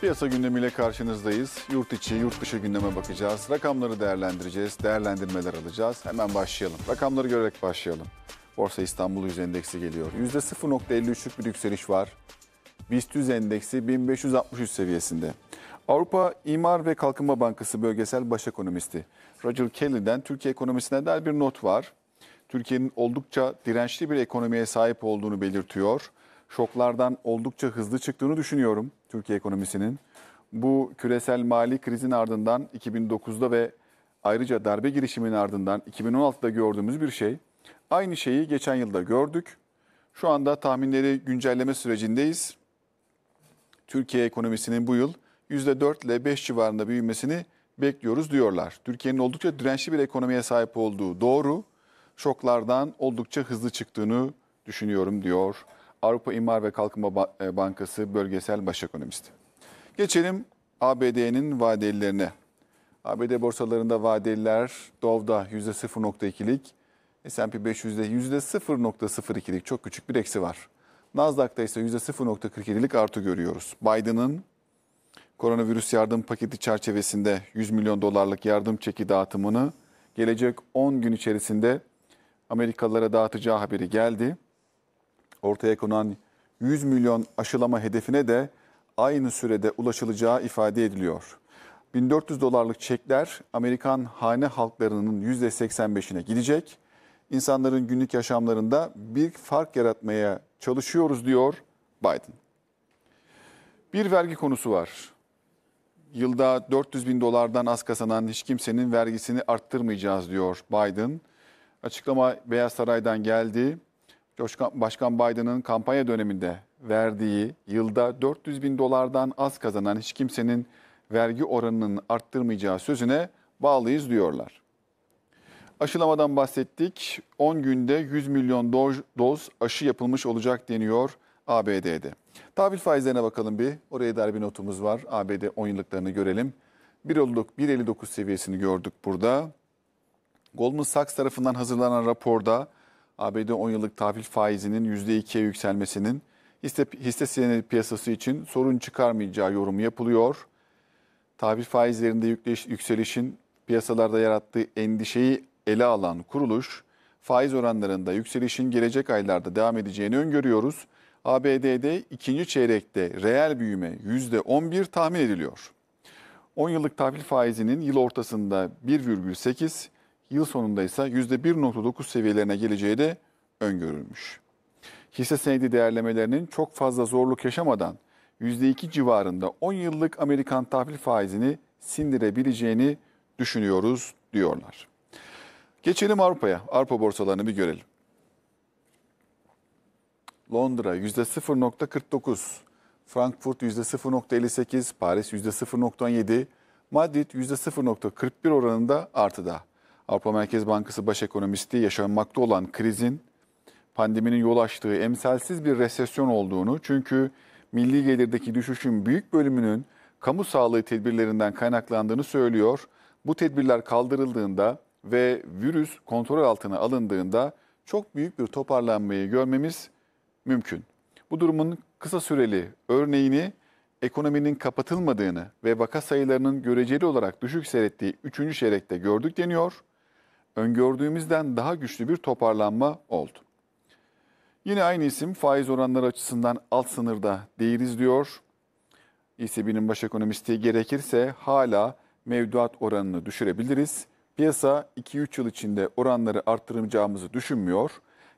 Piyasa gündemiyle karşınızdayız. Yurt içi, yurt dışı gündeme bakacağız. Rakamları değerlendireceğiz, değerlendirmeler alacağız. Hemen başlayalım. Rakamları görerek başlayalım. Borsa İstanbul Yüz Endeksi geliyor. %0.53'lük bir yükseliş var. BIST Endeksi 1563 seviyesinde. Avrupa İmar ve Kalkınma Bankası Bölgesel Baş Ekonomisti Roger Kelly'den Türkiye ekonomisine dair bir not var. Türkiye'nin oldukça dirençli bir ekonomiye sahip olduğunu belirtiyor. Şoklardan oldukça hızlı çıktığını düşünüyorum. Türkiye ekonomisinin bu küresel mali krizin ardından 2009'da ve ayrıca darbe girişiminin ardından 2016'da gördüğümüz bir şey. Aynı şeyi geçen yılda gördük. Şu anda tahminleri güncelleme sürecindeyiz. Türkiye ekonomisinin bu yıl %4 ile 5 civarında büyümesini bekliyoruz diyorlar. Türkiye'nin oldukça dirençli bir ekonomiye sahip olduğu doğru. Şoklardan oldukça hızlı çıktığını düşünüyorum diyor Avrupa İmar ve Kalkınma e, Bankası Bölgesel Baş Ekonomisti. Geçelim ABD'nin vadelilerine. ABD borsalarında vadeliler Dow'da %0.2'lik, S&P 500'de %0.02'lik çok küçük bir eksi var. Nasdaq'ta ise %0.47'lik artı görüyoruz. Biden'ın koronavirüs yardım paketi çerçevesinde 100 milyon dolarlık yardım çeki dağıtımını gelecek 10 gün içerisinde Amerikalılara dağıtacağı haberi geldi. Ortaya konan 100 milyon aşılama hedefine de aynı sürede ulaşılacağı ifade ediliyor. 1400 dolarlık çekler Amerikan hane halklarının %85'ine gidecek. İnsanların günlük yaşamlarında bir fark yaratmaya çalışıyoruz diyor Biden. Bir vergi konusu var. Yılda 400 bin dolardan az kazanan hiç kimsenin vergisini arttırmayacağız diyor Biden. Açıklama Beyaz Saray'dan geldi. Başkan Biden'ın kampanya döneminde verdiği yılda 400 bin dolardan az kazanan hiç kimsenin vergi oranının arttırmayacağı sözüne bağlıyız diyorlar. Aşılamadan bahsettik. 10 günde 100 milyon doz, aşı yapılmış olacak deniyor ABD'de. Tahvil faizlerine bakalım bir. Oraya da bir notumuz var. ABD 10 yıllıklarını görelim. 1.59 seviyesini gördük burada. Goldman Sachs tarafından hazırlanan raporda ABD 10 yıllık tahvil faizinin %2'ye yükselmesinin hisse, hisse senedi piyasası için sorun çıkarmayacağı yorumu yapılıyor. Tahvil faizlerinde yükleş, yükselişin piyasalarda yarattığı endişeyi ele alan kuruluş, faiz oranlarında yükselişin gelecek aylarda devam edeceğini öngörüyoruz. ABD'de ikinci çeyrekte reel büyüme %11 tahmin ediliyor. 10 yıllık tahvil faizinin yıl ortasında 1,8, Yıl sonunda ise %1.9 seviyelerine geleceği de öngörülmüş. Hisse senedi değerlemelerinin çok fazla zorluk yaşamadan %2 civarında 10 yıllık Amerikan tahvil faizini sindirebileceğini düşünüyoruz diyorlar. Geçelim Avrupa'ya. Avrupa borsalarını bir görelim. Londra %0.49, Frankfurt %0.58, Paris %0.17, Madrid %0.41 oranında artıda. Avrupa Merkez Bankası Baş Ekonomisti yaşanmakta olan krizin pandeminin yol açtığı emsalsiz bir resesyon olduğunu çünkü milli gelirdeki düşüşün büyük bölümünün kamu sağlığı tedbirlerinden kaynaklandığını söylüyor. Bu tedbirler kaldırıldığında ve virüs kontrol altına alındığında çok büyük bir toparlanmayı görmemiz mümkün. Bu durumun kısa süreli örneğini ekonominin kapatılmadığını ve vaka sayılarının göreceli olarak düşük seyrettiği 3. çeyrekte gördük deniyor öngördüğümüzden daha güçlü bir toparlanma oldu. Yine aynı isim faiz oranları açısından alt sınırda değiliz diyor. ECB'nin baş ekonomisti gerekirse hala mevduat oranını düşürebiliriz. Piyasa 2-3 yıl içinde oranları arttıracağımızı düşünmüyor.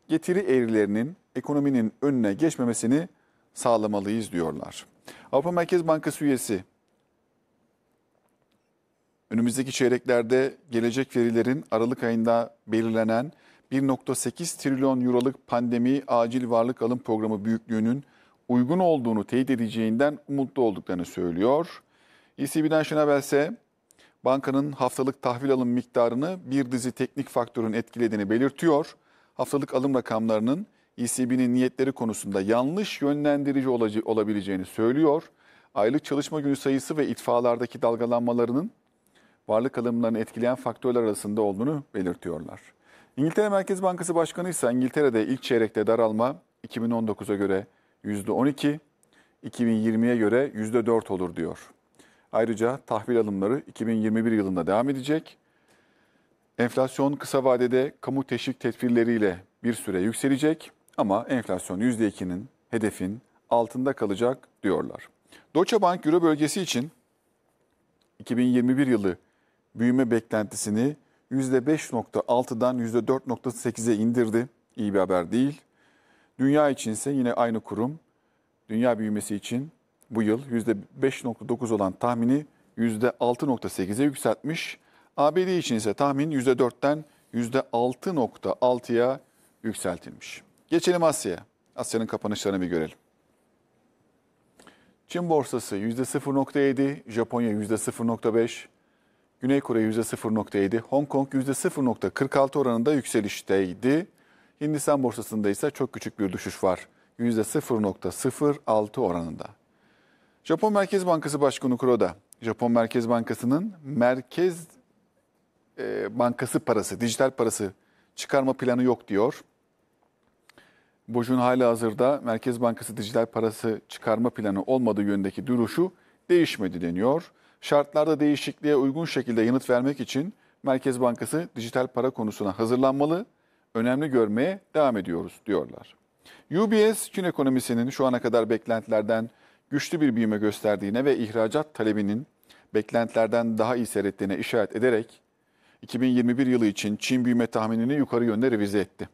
Getiri eğrilerinin ekonominin önüne geçmemesini sağlamalıyız diyorlar. Avrupa Merkez Bankası üyesi önümüzdeki çeyreklerde gelecek verilerin Aralık ayında belirlenen 1.8 trilyon euroluk pandemi acil varlık alım programı büyüklüğünün uygun olduğunu teyit edeceğinden umutlu olduklarını söylüyor. ECB'den Schnabel ise bankanın haftalık tahvil alım miktarını bir dizi teknik faktörün etkilediğini belirtiyor. Haftalık alım rakamlarının ECB'nin niyetleri konusunda yanlış yönlendirici olabileceğini söylüyor. Aylık çalışma günü sayısı ve itfalardaki dalgalanmalarının varlık alımlarını etkileyen faktörler arasında olduğunu belirtiyorlar. İngiltere Merkez Bankası Başkanı ise İngiltere'de ilk çeyrekte daralma 2019'a göre %12, 2020'ye göre %4 olur diyor. Ayrıca tahvil alımları 2021 yılında devam edecek. Enflasyon kısa vadede kamu teşvik tedbirleriyle bir süre yükselecek ama enflasyon %2'nin hedefin altında kalacak diyorlar. Deutsche Bank Euro bölgesi için 2021 yılı büyüme beklentisini %5.6'dan %4.8'e indirdi. İyi bir haber değil. Dünya için ise yine aynı kurum dünya büyümesi için bu yıl %5.9 olan tahmini %6.8'e yükseltmiş. ABD için ise tahmin %4'ten %6.6'ya yükseltilmiş. Geçelim Asya'ya. Asya'nın kapanışlarını bir görelim. Çin borsası %0.7, Japonya %0.5, Güney Kore %0.7, Hong Kong %0.46 oranında yükselişteydi. Hindistan borsasında ise çok küçük bir düşüş var. %0.06 oranında. Japon Merkez Bankası Başkanı Kuroda, Japon Merkez Bankası'nın merkez e, bankası parası, dijital parası çıkarma planı yok diyor. Bojun hali hazırda Merkez Bankası dijital parası çıkarma planı olmadığı yönündeki duruşu değişmedi deniyor şartlarda değişikliğe uygun şekilde yanıt vermek için Merkez Bankası dijital para konusuna hazırlanmalı, önemli görmeye devam ediyoruz diyorlar. UBS, Çin ekonomisinin şu ana kadar beklentilerden güçlü bir büyüme gösterdiğine ve ihracat talebinin beklentilerden daha iyi seyrettiğine işaret ederek 2021 yılı için Çin büyüme tahminini yukarı yönde revize etti.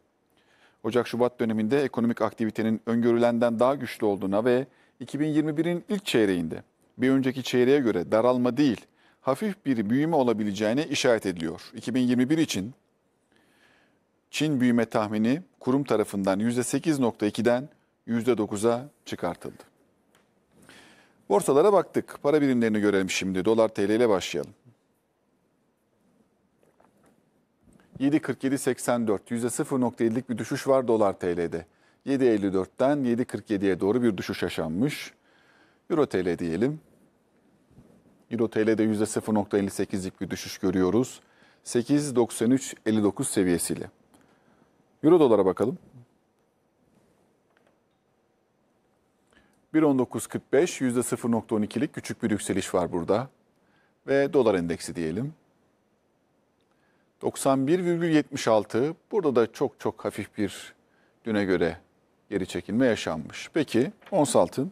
Ocak-Şubat döneminde ekonomik aktivitenin öngörülenden daha güçlü olduğuna ve 2021'in ilk çeyreğinde bir önceki çeyreğe göre daralma değil, hafif bir büyüme olabileceğine işaret ediliyor. 2021 için Çin büyüme tahmini kurum tarafından %8.2'den %9'a çıkartıldı. Borsalara baktık. Para birimlerini görelim şimdi. Dolar TL ile başlayalım. 7.47.84 %0.50'lik bir düşüş var dolar TL'de. 7.54'ten 7.47'ye doğru bir düşüş yaşanmış. Euro TL diyelim. Euro TL'de %0.58'lik bir düşüş görüyoruz. 8.93.59 seviyesiyle. Euro dolara bakalım. 1.19.45 %0.12'lik küçük bir yükseliş var burada. Ve dolar endeksi diyelim. 91,76 burada da çok çok hafif bir düne göre geri çekilme yaşanmış. Peki ons altın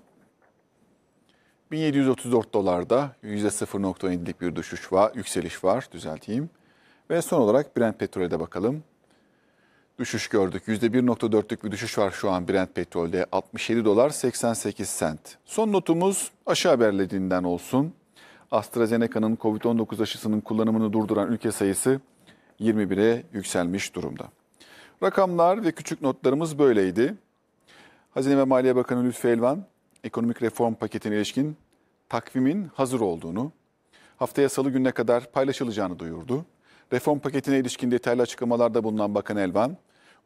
1734 dolarda %0.7'lik bir düşüş var, yükseliş var düzelteyim. Ve son olarak Brent petrole de bakalım. Düşüş gördük. %1.4'lük bir düşüş var şu an Brent petrolde. 67 dolar 88 sent. Son notumuz aşağı haberlediğinden olsun. AstraZeneca'nın COVID-19 aşısının kullanımını durduran ülke sayısı 21'e yükselmiş durumda. Rakamlar ve küçük notlarımız böyleydi. Hazine ve Maliye Bakanı Lütfi Elvan, ekonomik reform paketine ilişkin takvimin hazır olduğunu, haftaya salı gününe kadar paylaşılacağını duyurdu. Reform paketine ilişkin detaylı açıklamalarda bulunan Bakan Elvan,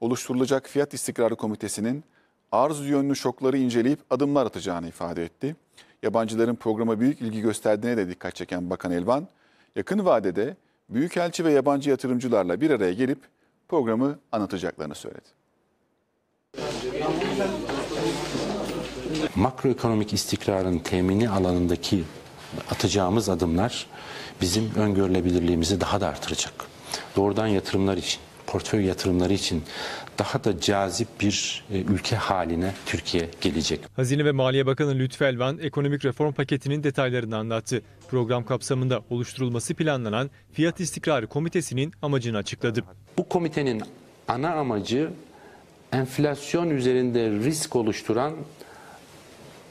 oluşturulacak Fiyat istikrarı Komitesi'nin arz yönlü şokları inceleyip adımlar atacağını ifade etti. Yabancıların programa büyük ilgi gösterdiğine de dikkat çeken Bakan Elvan, yakın vadede büyükelçi ve yabancı yatırımcılarla bir araya gelip programı anlatacaklarını söyledi. Makroekonomik istikrarın temini alanındaki atacağımız adımlar bizim öngörülebilirliğimizi daha da artıracak. Doğrudan yatırımlar için, portföy yatırımları için daha da cazip bir e, ülke haline Türkiye gelecek. Hazine ve Maliye Bakanı Lütfü Elvan ekonomik reform paketinin detaylarını anlattı. Program kapsamında oluşturulması planlanan Fiyat İstikrarı Komitesi'nin amacını açıkladı. Bu komitenin ana amacı enflasyon üzerinde risk oluşturan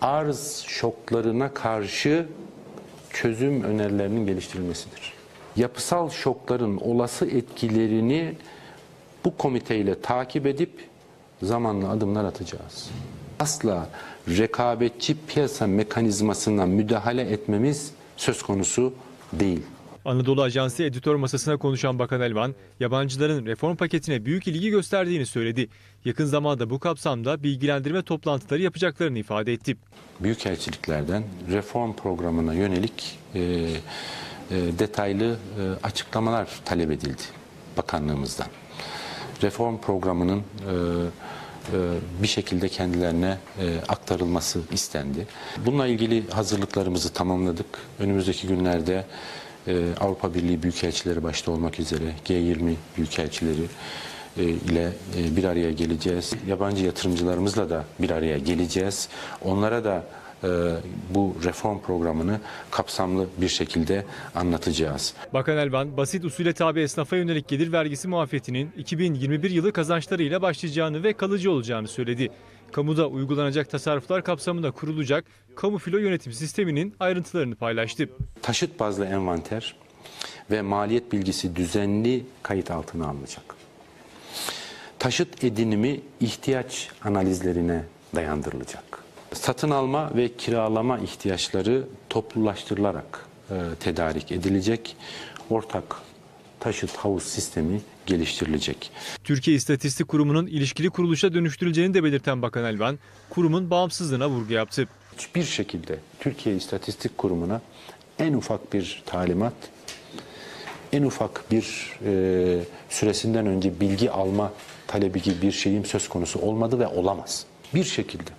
arz şoklarına karşı çözüm önerilerinin geliştirilmesidir. Yapısal şokların olası etkilerini bu komiteyle takip edip zamanla adımlar atacağız. Asla rekabetçi piyasa mekanizmasına müdahale etmemiz söz konusu değil. Anadolu Ajansı editör masasına konuşan Bakan Elvan, yabancıların reform paketine büyük ilgi gösterdiğini söyledi. Yakın zamanda bu kapsamda bilgilendirme toplantıları yapacaklarını ifade etti. Büyükelçiliklerden reform programına yönelik e, e, detaylı e, açıklamalar talep edildi bakanlığımızdan. Reform programının e, e bir şekilde kendilerine e, aktarılması istendi. Bununla ilgili hazırlıklarımızı tamamladık. Önümüzdeki günlerde ee, Avrupa Birliği Büyükelçileri başta olmak üzere G20 Büyükelçileri e, ile e, bir araya geleceğiz. Yabancı yatırımcılarımızla da bir araya geleceğiz. Onlara da e, bu reform programını kapsamlı bir şekilde anlatacağız. Bakan Elvan, basit usule tabi esnafa yönelik gelir vergisi muafiyetinin 2021 yılı kazançlarıyla başlayacağını ve kalıcı olacağını söyledi. Kamuda uygulanacak tasarruflar kapsamında kurulacak kamu filo yönetim sisteminin ayrıntılarını paylaştı. Taşıt bazlı envanter ve maliyet bilgisi düzenli kayıt altına alınacak. Taşıt edinimi ihtiyaç analizlerine dayandırılacak. Satın alma ve kiralama ihtiyaçları toplulaştırılarak e, tedarik edilecek. Ortak taşıt havuz sistemi geliştirilecek. Türkiye İstatistik Kurumu'nun ilişkili kuruluşa dönüştürüleceğini de belirten Bakan Elvan, kurumun bağımsızlığına vurgu yaptı. Hiçbir şekilde Türkiye İstatistik Kurumu'na en ufak bir talimat, en ufak bir e, süresinden önce bilgi alma talebi gibi bir şeyim söz konusu olmadı ve olamaz. Bir şekilde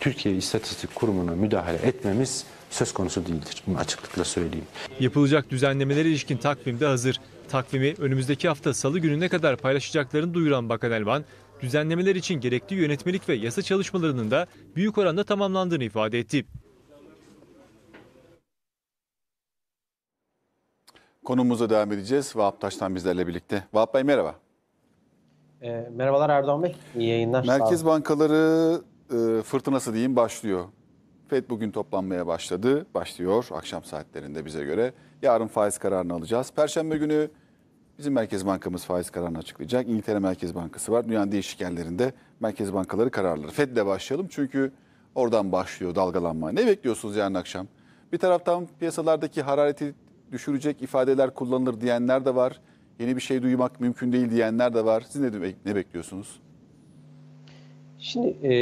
Türkiye İstatistik Kurumu'na müdahale etmemiz söz konusu değildir. Bunu açıklıkla söyleyeyim. Yapılacak düzenlemeler ilişkin takvim de hazır. Takvimi önümüzdeki hafta salı gününe kadar paylaşacaklarını duyuran Bakan Elvan, düzenlemeler için gerekli yönetmelik ve yasa çalışmalarının da büyük oranda tamamlandığını ifade etti. Konumuza devam edeceğiz. Vahap Taş'tan bizlerle birlikte. Vahap Bey merhaba. E, merhabalar Erdoğan Bey. İyi yayınlar. Merkez bankaları e, fırtınası diyeyim başlıyor. FED bugün toplanmaya başladı. Başlıyor akşam saatlerinde bize göre. Yarın faiz kararını alacağız. Perşembe günü bizim Merkez Bankamız faiz kararını açıklayacak. İngiltere Merkez Bankası var. Dünyanın değişik yerlerinde merkez bankaları kararları. FED ile başlayalım çünkü oradan başlıyor dalgalanma. Ne bekliyorsunuz yarın akşam? Bir taraftan piyasalardaki harareti düşürecek ifadeler kullanılır diyenler de var. Yeni bir şey duymak mümkün değil diyenler de var. Siz ne, ne bekliyorsunuz? Şimdi e,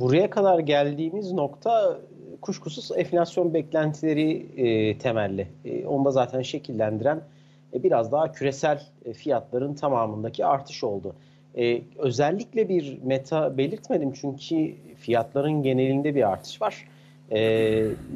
buraya kadar geldiğimiz nokta e, kuşkusuz enflasyon beklentileri e, temelli. E, onu zaten şekillendiren e, biraz daha küresel e, fiyatların tamamındaki artış oldu. E, özellikle bir meta belirtmedim çünkü fiyatların genelinde bir artış var. E,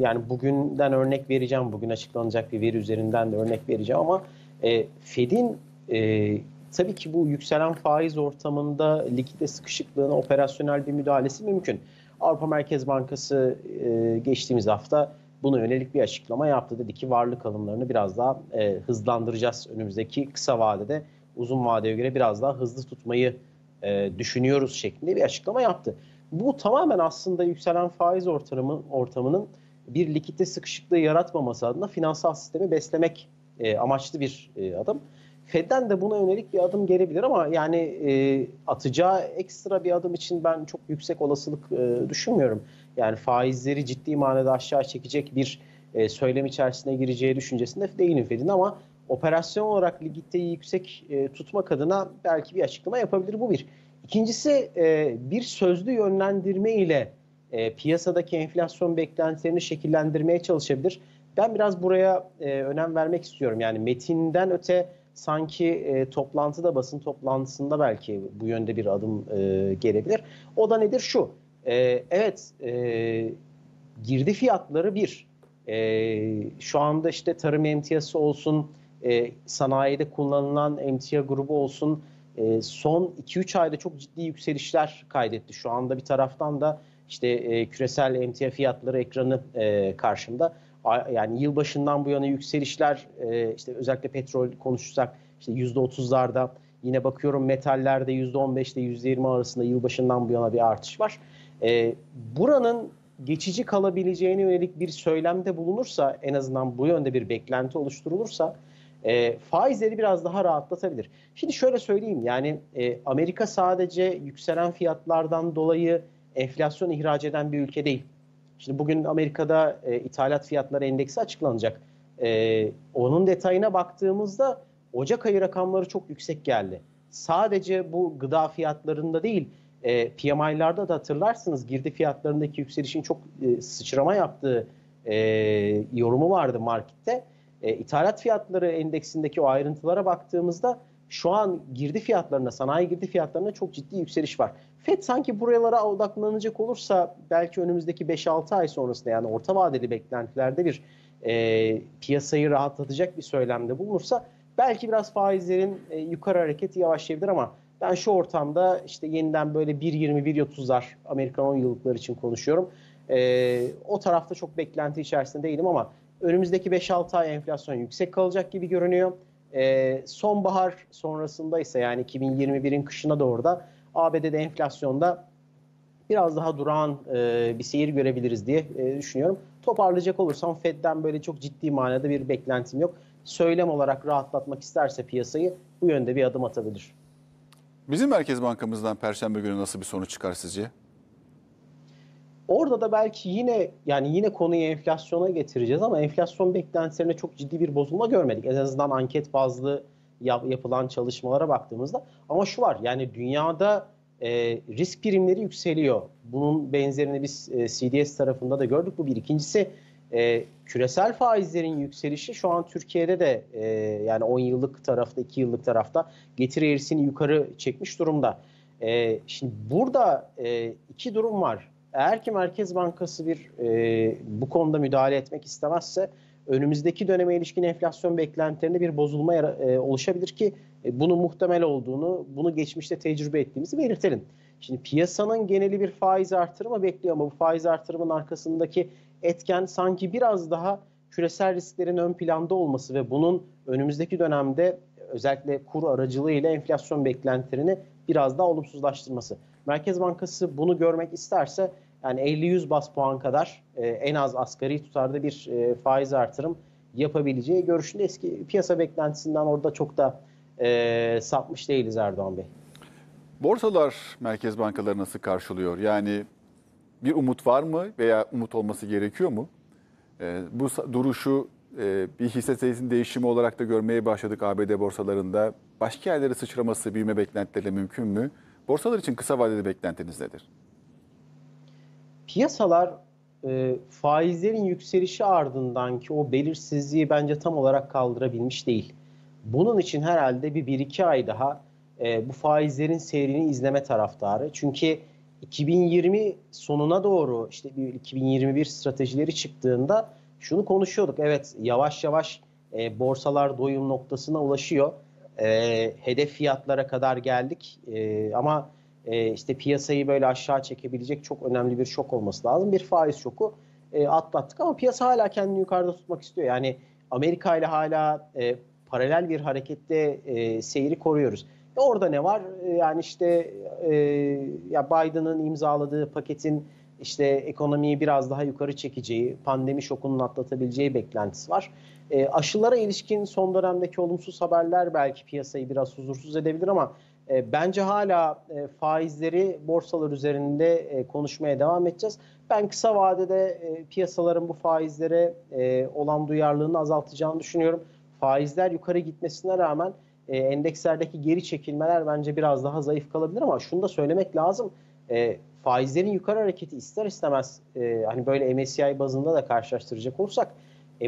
yani bugünden örnek vereceğim, bugün açıklanacak bir veri üzerinden de örnek vereceğim ama e, Fed'in e, Tabii ki bu yükselen faiz ortamında likide sıkışıklığına operasyonel bir müdahalesi mümkün. Avrupa Merkez Bankası e, geçtiğimiz hafta buna yönelik bir açıklama yaptı. Dedi ki varlık alımlarını biraz daha e, hızlandıracağız önümüzdeki kısa vadede. Uzun vadeye göre biraz daha hızlı tutmayı e, düşünüyoruz şeklinde bir açıklama yaptı. Bu tamamen aslında yükselen faiz ortamı, ortamının bir likitte sıkışıklığı yaratmaması adına finansal sistemi beslemek e, amaçlı bir e, adım. Fed'den de buna yönelik bir adım gelebilir ama yani e, atacağı ekstra bir adım için ben çok yüksek olasılık e, düşünmüyorum. Yani faizleri ciddi manada aşağı çekecek bir e, söylem içerisine gireceği düşüncesinde değilim Fed'in ama operasyon olarak ligiteyi yüksek e, tutmak adına belki bir açıklama yapabilir bu bir. İkincisi e, bir sözlü yönlendirme ile e, piyasadaki enflasyon beklentilerini şekillendirmeye çalışabilir. Ben biraz buraya e, önem vermek istiyorum. Yani metinden öte sanki e, toplantıda basın toplantısında belki bu yönde bir adım e, gelebilir. O da nedir? Şu. E, evet e, girdi fiyatları bir. E, şu anda işte tarım emtiyası olsun, e, sanayide kullanılan emtia grubu olsun e, son 2-3 ayda çok ciddi yükselişler kaydetti. Şu anda bir taraftan da işte e, küresel emtia fiyatları ekranı e, karşımda yani yılbaşından bu yana yükselişler e, işte özellikle petrol konuşursak işte %30'larda yine bakıyorum metallerde %15'te %20 arasında yılbaşından bu yana bir artış var. E, buranın geçici kalabileceğine yönelik bir söylemde bulunursa en azından bu yönde bir beklenti oluşturulursa e, faizleri biraz daha rahatlatabilir. Şimdi şöyle söyleyeyim yani e, Amerika sadece yükselen fiyatlardan dolayı enflasyon ihraç eden bir ülke değil. Şimdi bugün Amerika'da e, ithalat fiyatları endeksi açıklanacak. E, onun detayına baktığımızda Ocak ayı rakamları çok yüksek geldi. Sadece bu gıda fiyatlarında değil, e, PMI'larda da hatırlarsınız girdi fiyatlarındaki yükselişin çok e, sıçrama yaptığı e, yorumu vardı markette. E, ithalat fiyatları endeksindeki o ayrıntılara baktığımızda şu an girdi fiyatlarına, sanayi girdi fiyatlarına çok ciddi yükseliş var. FED sanki buralara odaklanacak olursa belki önümüzdeki 5-6 ay sonrasında yani orta vadeli beklentilerde bir e, piyasayı rahatlatacak bir söylemde bulunursa belki biraz faizlerin e, yukarı hareketi yavaşlayabilir ama ben şu ortamda işte yeniden böyle 1.20-1.30'lar Amerikan 10 yıllıklar için konuşuyorum. E, o tarafta çok beklenti içerisinde değilim ama önümüzdeki 5-6 ay enflasyon yüksek kalacak gibi görünüyor. E, sonbahar sonrasında ise yani 2021'in kışına doğru da ABD'de enflasyonda biraz daha durağan e, bir seyir görebiliriz diye e, düşünüyorum. Toparlayacak olursam Fed'den böyle çok ciddi manada bir beklentim yok. Söylem olarak rahatlatmak isterse piyasayı bu yönde bir adım atabilir. Bizim Merkez Bankamızdan Perşembe günü nasıl bir sonuç çıkar sizce? Orada da belki yine yani yine konuyu enflasyona getireceğiz ama enflasyon beklentilerine çok ciddi bir bozulma görmedik. En azından anket bazlı yap, yapılan çalışmalara baktığımızda. Ama şu var yani dünyada e, risk primleri yükseliyor. Bunun benzerini biz e, CDS tarafında da gördük. Bu bir. İkincisi e, küresel faizlerin yükselişi şu an Türkiye'de de e, yani 10 yıllık tarafta 2 yıllık tarafta getiri eğrisini yukarı çekmiş durumda. E, şimdi burada e, iki durum var. Eğer ki Merkez Bankası bir e, bu konuda müdahale etmek istemezse önümüzdeki döneme ilişkin enflasyon beklentilerinde bir bozulma e, oluşabilir ki e, bunun muhtemel olduğunu, bunu geçmişte tecrübe ettiğimizi belirtelim. Şimdi piyasanın geneli bir faiz artırımı bekliyor ama bu faiz artırımının arkasındaki etken sanki biraz daha küresel risklerin ön planda olması ve bunun önümüzdeki dönemde özellikle kur aracılığıyla enflasyon beklentilerini biraz daha olumsuzlaştırması. Merkez Bankası bunu görmek isterse yani 50-100 bas puan kadar e, en az asgari tutarda bir e, faiz artırım yapabileceği görüşünde eski piyasa beklentisinden orada çok da e, sapmış değiliz Erdoğan Bey. Borsalar merkez bankaları nasıl karşılıyor? Yani bir umut var mı veya umut olması gerekiyor mu? E, bu duruşu e, bir hisse sayısının değişimi olarak da görmeye başladık ABD borsalarında. Başka yerlere sıçraması büyüme beklentileri mümkün mü? Borsalar için kısa vadeli beklentiniz nedir? piyasalar e, faizlerin yükselişi ardındanki o belirsizliği bence tam olarak kaldırabilmiş değil. Bunun için herhalde bir, bir iki ay daha e, bu faizlerin seyrini izleme taraftarı. Çünkü 2020 sonuna doğru işte 2021 stratejileri çıktığında şunu konuşuyorduk. Evet yavaş yavaş e, borsalar doyum noktasına ulaşıyor. E, hedef fiyatlara kadar geldik e, ama e, işte piyasayı böyle aşağı çekebilecek çok önemli bir şok olması lazım. Bir faiz şoku e, atlattık ama piyasa hala kendini yukarıda tutmak istiyor. Yani Amerika ile hala e, paralel bir harekette e, seyri koruyoruz. E orada ne var? E, yani işte e, ya Biden'ın imzaladığı paketin işte ekonomiyi biraz daha yukarı çekeceği, pandemi şokunun atlatabileceği beklentisi var. E, aşılara ilişkin son dönemdeki olumsuz haberler belki piyasayı biraz huzursuz edebilir ama e, bence hala e, faizleri borsalar üzerinde e, konuşmaya devam edeceğiz. Ben kısa vadede e, piyasaların bu faizlere e, olan duyarlılığını azaltacağını düşünüyorum. Faizler yukarı gitmesine rağmen e, endekslerdeki geri çekilmeler bence biraz daha zayıf kalabilir ama şunu da söylemek lazım. E, faizlerin yukarı hareketi ister istemez e, hani böyle MSCI bazında da karşılaştıracak olursak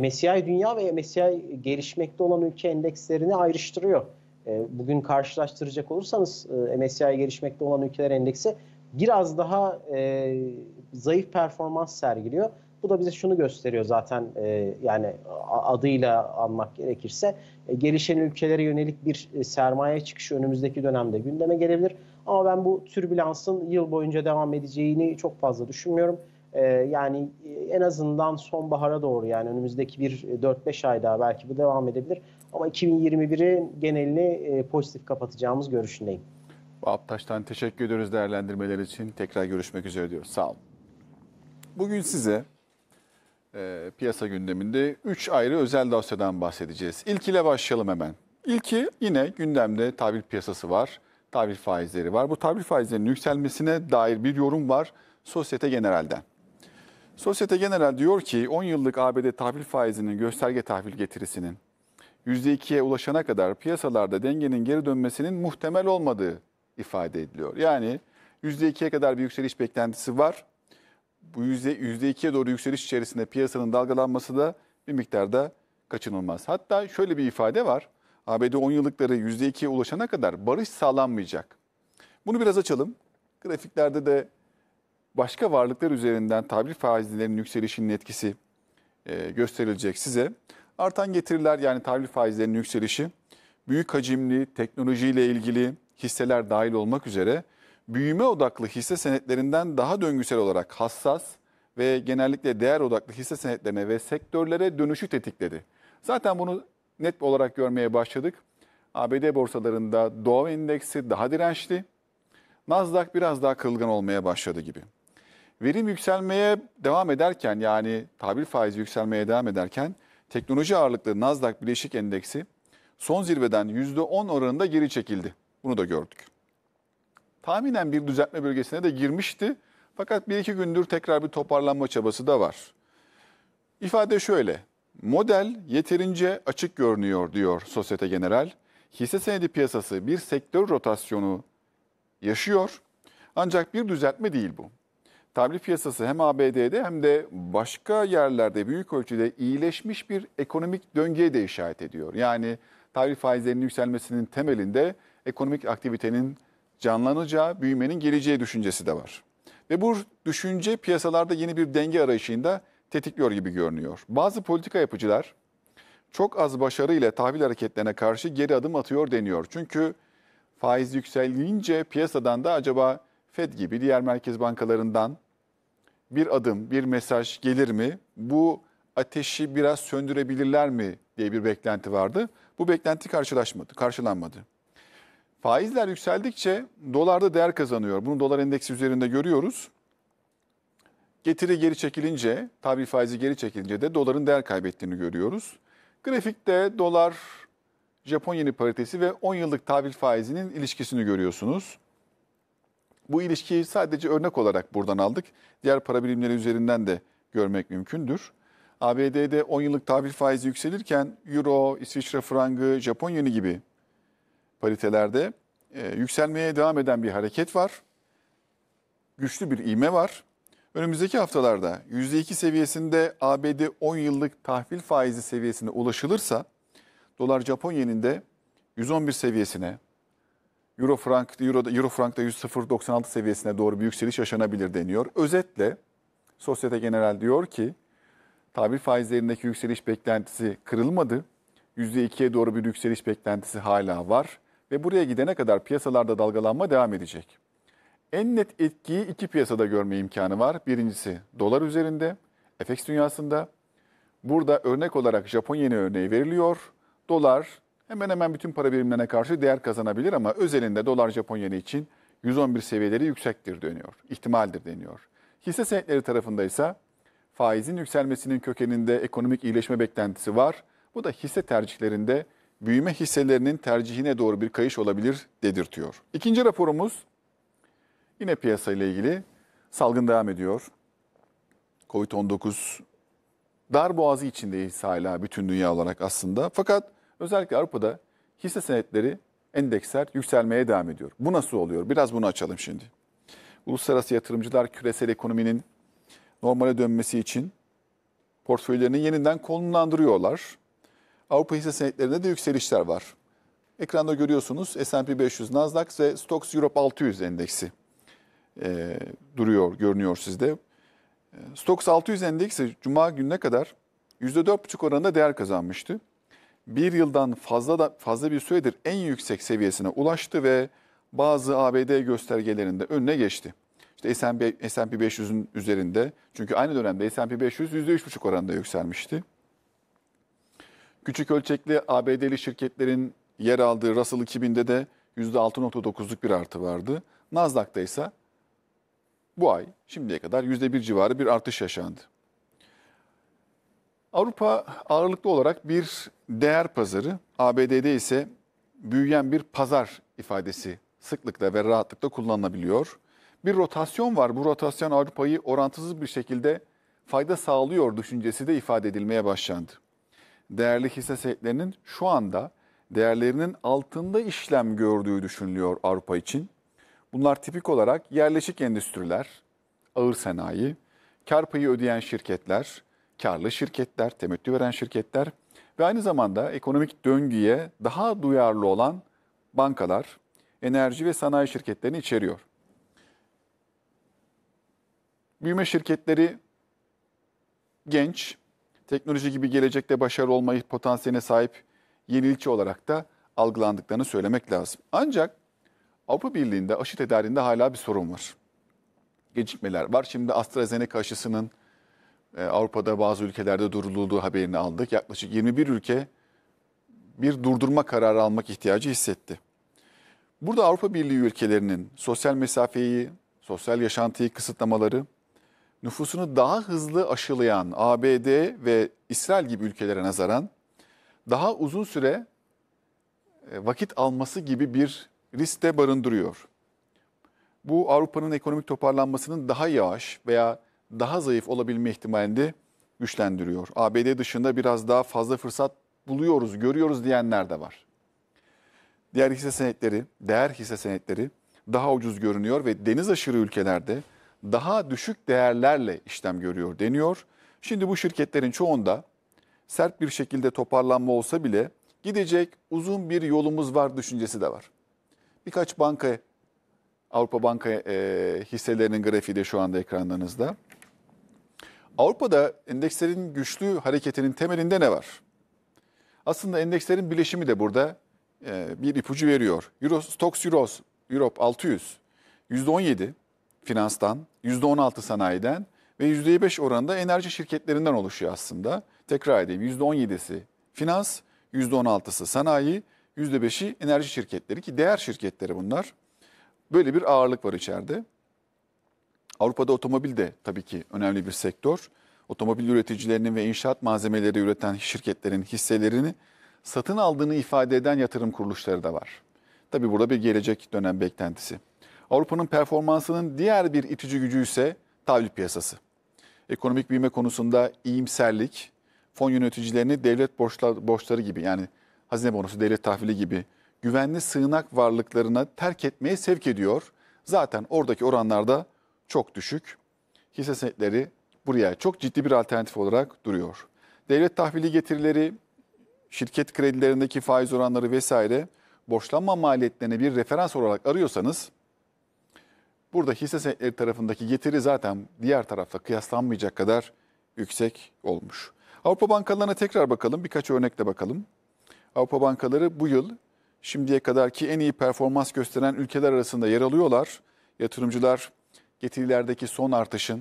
MSCI dünya ve MSCI gelişmekte olan ülke endekslerini ayrıştırıyor. E, bugün karşılaştıracak olursanız e, MSCI gelişmekte olan ülkeler endeksi biraz daha e, zayıf performans sergiliyor. Bu da bize şunu gösteriyor zaten e, yani adıyla almak gerekirse e, gelişen ülkelere yönelik bir e, sermaye çıkışı önümüzdeki dönemde gündeme gelebilir. Ama ben bu türbülansın yıl boyunca devam edeceğini çok fazla düşünmüyorum. E, yani en azından sonbahara doğru yani önümüzdeki bir 4-5 ay daha belki bu devam edebilir. Ama 2021'i genelini e, pozitif kapatacağımız görüşündeyim. Alptaş'tan teşekkür ediyoruz değerlendirmeler için. Tekrar görüşmek üzere diyoruz. Sağ olun. Bugün size e, piyasa gündeminde 3 ayrı özel dosyadan bahsedeceğiz. İlk ile başlayalım hemen. İlki yine gündemde tahvil piyasası var. Tahvil faizleri var. Bu tahvil faizlerinin yükselmesine dair bir yorum var Sosyete General'den. Sosyete General diyor ki 10 yıllık ABD tahvil faizinin gösterge tahvil getirisinin %2'ye ulaşana kadar piyasalarda dengenin geri dönmesinin muhtemel olmadığı ifade ediliyor. Yani %2'ye kadar bir yükseliş beklentisi var. Bu %2'ye doğru yükseliş içerisinde piyasanın dalgalanması da bir miktarda kaçınılmaz. Hatta şöyle bir ifade var. ABD 10 yıllıkları %2'ye ulaşana kadar barış sağlanmayacak. Bunu biraz açalım. Grafiklerde de başka varlıklar üzerinden tabir faizlerinin yükselişinin etkisi e, gösterilecek size. Artan getiriler yani tahvil faizlerinin yükselişi, büyük hacimli teknolojiyle ilgili hisseler dahil olmak üzere büyüme odaklı hisse senetlerinden daha döngüsel olarak hassas ve genellikle değer odaklı hisse senetlerine ve sektörlere dönüşü tetikledi. Zaten bunu net olarak görmeye başladık. ABD borsalarında Dow endeksi daha dirençli. Nasdaq biraz daha kırılgan olmaya başladı gibi. Verim yükselmeye devam ederken yani tabir faizi yükselmeye devam ederken teknoloji ağırlıklı Nasdaq Bileşik Endeksi son zirveden %10 oranında geri çekildi. Bunu da gördük. Tahminen bir düzeltme bölgesine de girmişti. Fakat bir iki gündür tekrar bir toparlanma çabası da var. İfade şöyle. Model yeterince açık görünüyor diyor Sosyete General. Hisse senedi piyasası bir sektör rotasyonu yaşıyor. Ancak bir düzeltme değil bu tahvil piyasası hem ABD'de hem de başka yerlerde büyük ölçüde iyileşmiş bir ekonomik döngüye de işaret ediyor. Yani tahvil faizlerinin yükselmesinin temelinde ekonomik aktivitenin canlanacağı, büyümenin geleceği düşüncesi de var. Ve bu düşünce piyasalarda yeni bir denge arayışında tetikliyor gibi görünüyor. Bazı politika yapıcılar çok az başarıyla tahvil hareketlerine karşı geri adım atıyor deniyor. Çünkü faiz yükselince piyasadan da acaba Fed gibi diğer merkez bankalarından bir adım, bir mesaj gelir mi? Bu ateşi biraz söndürebilirler mi diye bir beklenti vardı. Bu beklenti karşılaşmadı, karşılanmadı. Faizler yükseldikçe dolarda değer kazanıyor. Bunu dolar endeksi üzerinde görüyoruz. Getiri geri çekilince, tabi faizi geri çekilince de doların değer kaybettiğini görüyoruz. Grafikte dolar Japon yeni paritesi ve 10 yıllık tahvil faizinin ilişkisini görüyorsunuz bu ilişkiyi sadece örnek olarak buradan aldık. Diğer para birimleri üzerinden de görmek mümkündür. ABD'de 10 yıllık tahvil faizi yükselirken Euro, İsviçre frangı, Japon yeni gibi paritelerde e, yükselmeye devam eden bir hareket var. Güçlü bir iğme var. Önümüzdeki haftalarda %2 seviyesinde ABD 10 yıllık tahvil faizi seviyesine ulaşılırsa dolar Japon yeninde 111 seviyesine Euro frank Euro'da Euro frank'ta 100.96 seviyesine doğru bir yükseliş yaşanabilir deniyor. Özetle Sosyete General diyor ki tabir faizlerindeki yükseliş beklentisi kırılmadı. %2'ye doğru bir yükseliş beklentisi hala var ve buraya gidene kadar piyasalarda dalgalanma devam edecek. En net etkiyi iki piyasada görme imkanı var. Birincisi dolar üzerinde, FX dünyasında. Burada örnek olarak Japon yeni örneği veriliyor. Dolar hemen hemen bütün para birimlerine karşı değer kazanabilir ama özelinde dolar Japon yeni için 111 seviyeleri yüksektir deniyor. İhtimaldir deniyor. Hisse senetleri tarafında ise faizin yükselmesinin kökeninde ekonomik iyileşme beklentisi var. Bu da hisse tercihlerinde büyüme hisselerinin tercihine doğru bir kayış olabilir dedirtiyor. İkinci raporumuz yine piyasa ile ilgili salgın devam ediyor. Covid-19 dar boğazı içindeyiz hala bütün dünya olarak aslında. Fakat Özellikle Avrupa'da hisse senetleri endeksler yükselmeye devam ediyor. Bu nasıl oluyor? Biraz bunu açalım şimdi. Uluslararası yatırımcılar küresel ekonominin normale dönmesi için portföylerini yeniden konumlandırıyorlar. Avrupa hisse senetlerinde de yükselişler var. Ekranda görüyorsunuz S&P 500, Nasdaq ve Stoxx Europe 600 endeksi e, duruyor, görünüyor sizde. E, Stoxx 600 endeksi cuma gününe kadar %4,5 oranında değer kazanmıştı bir yıldan fazla da fazla bir süredir en yüksek seviyesine ulaştı ve bazı ABD göstergelerinde önüne geçti. İşte S&P, S&P 500'ün üzerinde çünkü aynı dönemde S&P 500 %3,5 oranında yükselmişti. Küçük ölçekli ABD'li şirketlerin yer aldığı Russell 2000'de de %6.9'luk bir artı vardı. Nasdaq'ta ise bu ay şimdiye kadar %1 civarı bir artış yaşandı. Avrupa ağırlıklı olarak bir değer pazarı, ABD'de ise büyüyen bir pazar ifadesi sıklıkla ve rahatlıkla kullanılabiliyor. Bir rotasyon var. Bu rotasyon Avrupa'yı orantısız bir şekilde fayda sağlıyor düşüncesi de ifade edilmeye başlandı. Değerli hisse senetlerinin şu anda değerlerinin altında işlem gördüğü düşünülüyor Avrupa için. Bunlar tipik olarak yerleşik endüstriler, ağır sanayi, kar payı ödeyen şirketler, karlı şirketler, temettü veren şirketler ve aynı zamanda ekonomik döngüye daha duyarlı olan bankalar, enerji ve sanayi şirketlerini içeriyor. Büyüme şirketleri genç, teknoloji gibi gelecekte başarılı olmayı potansiyeline sahip yenilikçi olarak da algılandıklarını söylemek lazım. Ancak Avrupa Birliği'nde aşı tedariğinde hala bir sorun var. Gecikmeler var. Şimdi AstraZeneca aşısının ee, Avrupa'da bazı ülkelerde durulduğu haberini aldık. Yaklaşık 21 ülke bir durdurma kararı almak ihtiyacı hissetti. Burada Avrupa Birliği ülkelerinin sosyal mesafeyi, sosyal yaşantıyı kısıtlamaları, nüfusunu daha hızlı aşılayan ABD ve İsrail gibi ülkelere nazaran daha uzun süre e, vakit alması gibi bir risk barındırıyor. Bu Avrupa'nın ekonomik toparlanmasının daha yavaş veya daha zayıf olabilme ihtimalini güçlendiriyor. ABD dışında biraz daha fazla fırsat buluyoruz, görüyoruz diyenler de var. Diğer hisse senetleri, değer hisse senetleri daha ucuz görünüyor ve deniz aşırı ülkelerde daha düşük değerlerle işlem görüyor deniyor. Şimdi bu şirketlerin çoğunda sert bir şekilde toparlanma olsa bile gidecek uzun bir yolumuz var düşüncesi de var. Birkaç banka Avrupa Banka e, hisselerinin grafiği de şu anda ekranlarınızda. Avrupa'da endekslerin güçlü hareketinin temelinde ne var? Aslında endekslerin bileşimi de burada e, bir ipucu veriyor. Euro, Stox Euros, Europe 600 %17 finanstan, %16 sanayiden ve %5 oranında enerji şirketlerinden oluşuyor aslında. Tekrar edeyim %17'si finans, %16'sı sanayi, %5'i enerji şirketleri ki değer şirketleri bunlar. Böyle bir ağırlık var içeride. Avrupa'da otomobil de tabii ki önemli bir sektör. Otomobil üreticilerinin ve inşaat malzemeleri üreten şirketlerin hisselerini satın aldığını ifade eden yatırım kuruluşları da var. Tabii burada bir gelecek dönem beklentisi. Avrupa'nın performansının diğer bir itici gücü ise tahvil piyasası. Ekonomik büyüme konusunda iyimserlik, fon yöneticilerini devlet borçlar, borçları gibi yani hazine bonosu, devlet tahvili gibi güvenli sığınak varlıklarına terk etmeye sevk ediyor. Zaten oradaki oranlarda çok düşük. Hisse senetleri buraya çok ciddi bir alternatif olarak duruyor. Devlet tahvili getirileri, şirket kredilerindeki faiz oranları vesaire borçlanma maliyetlerini bir referans olarak arıyorsanız burada hisse senetleri tarafındaki getiri zaten diğer tarafta kıyaslanmayacak kadar yüksek olmuş. Avrupa bankalarına tekrar bakalım, birkaç örnekle bakalım. Avrupa bankaları bu yıl şimdiye kadarki en iyi performans gösteren ülkeler arasında yer alıyorlar. Yatırımcılar getirilerdeki son artışın,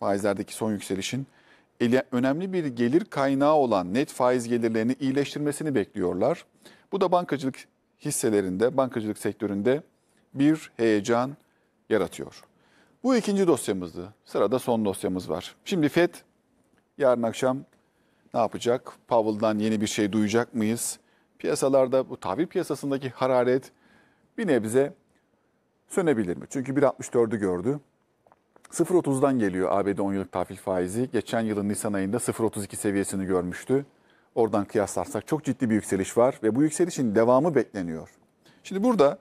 faizlerdeki son yükselişin önemli bir gelir kaynağı olan net faiz gelirlerini iyileştirmesini bekliyorlar. Bu da bankacılık hisselerinde, bankacılık sektöründe bir heyecan yaratıyor. Bu ikinci dosyamızdı. Sırada son dosyamız var. Şimdi FED yarın akşam ne yapacak? Powell'dan yeni bir şey duyacak mıyız? Piyasalarda bu tahvil piyasasındaki hararet bir nebze sönebilir mi? Çünkü 1.64'ü gördü. 0.30'dan geliyor ABD 10 yıllık tahvil faizi. Geçen yılın Nisan ayında 0.32 seviyesini görmüştü. Oradan kıyaslarsak çok ciddi bir yükseliş var ve bu yükselişin devamı bekleniyor. Şimdi burada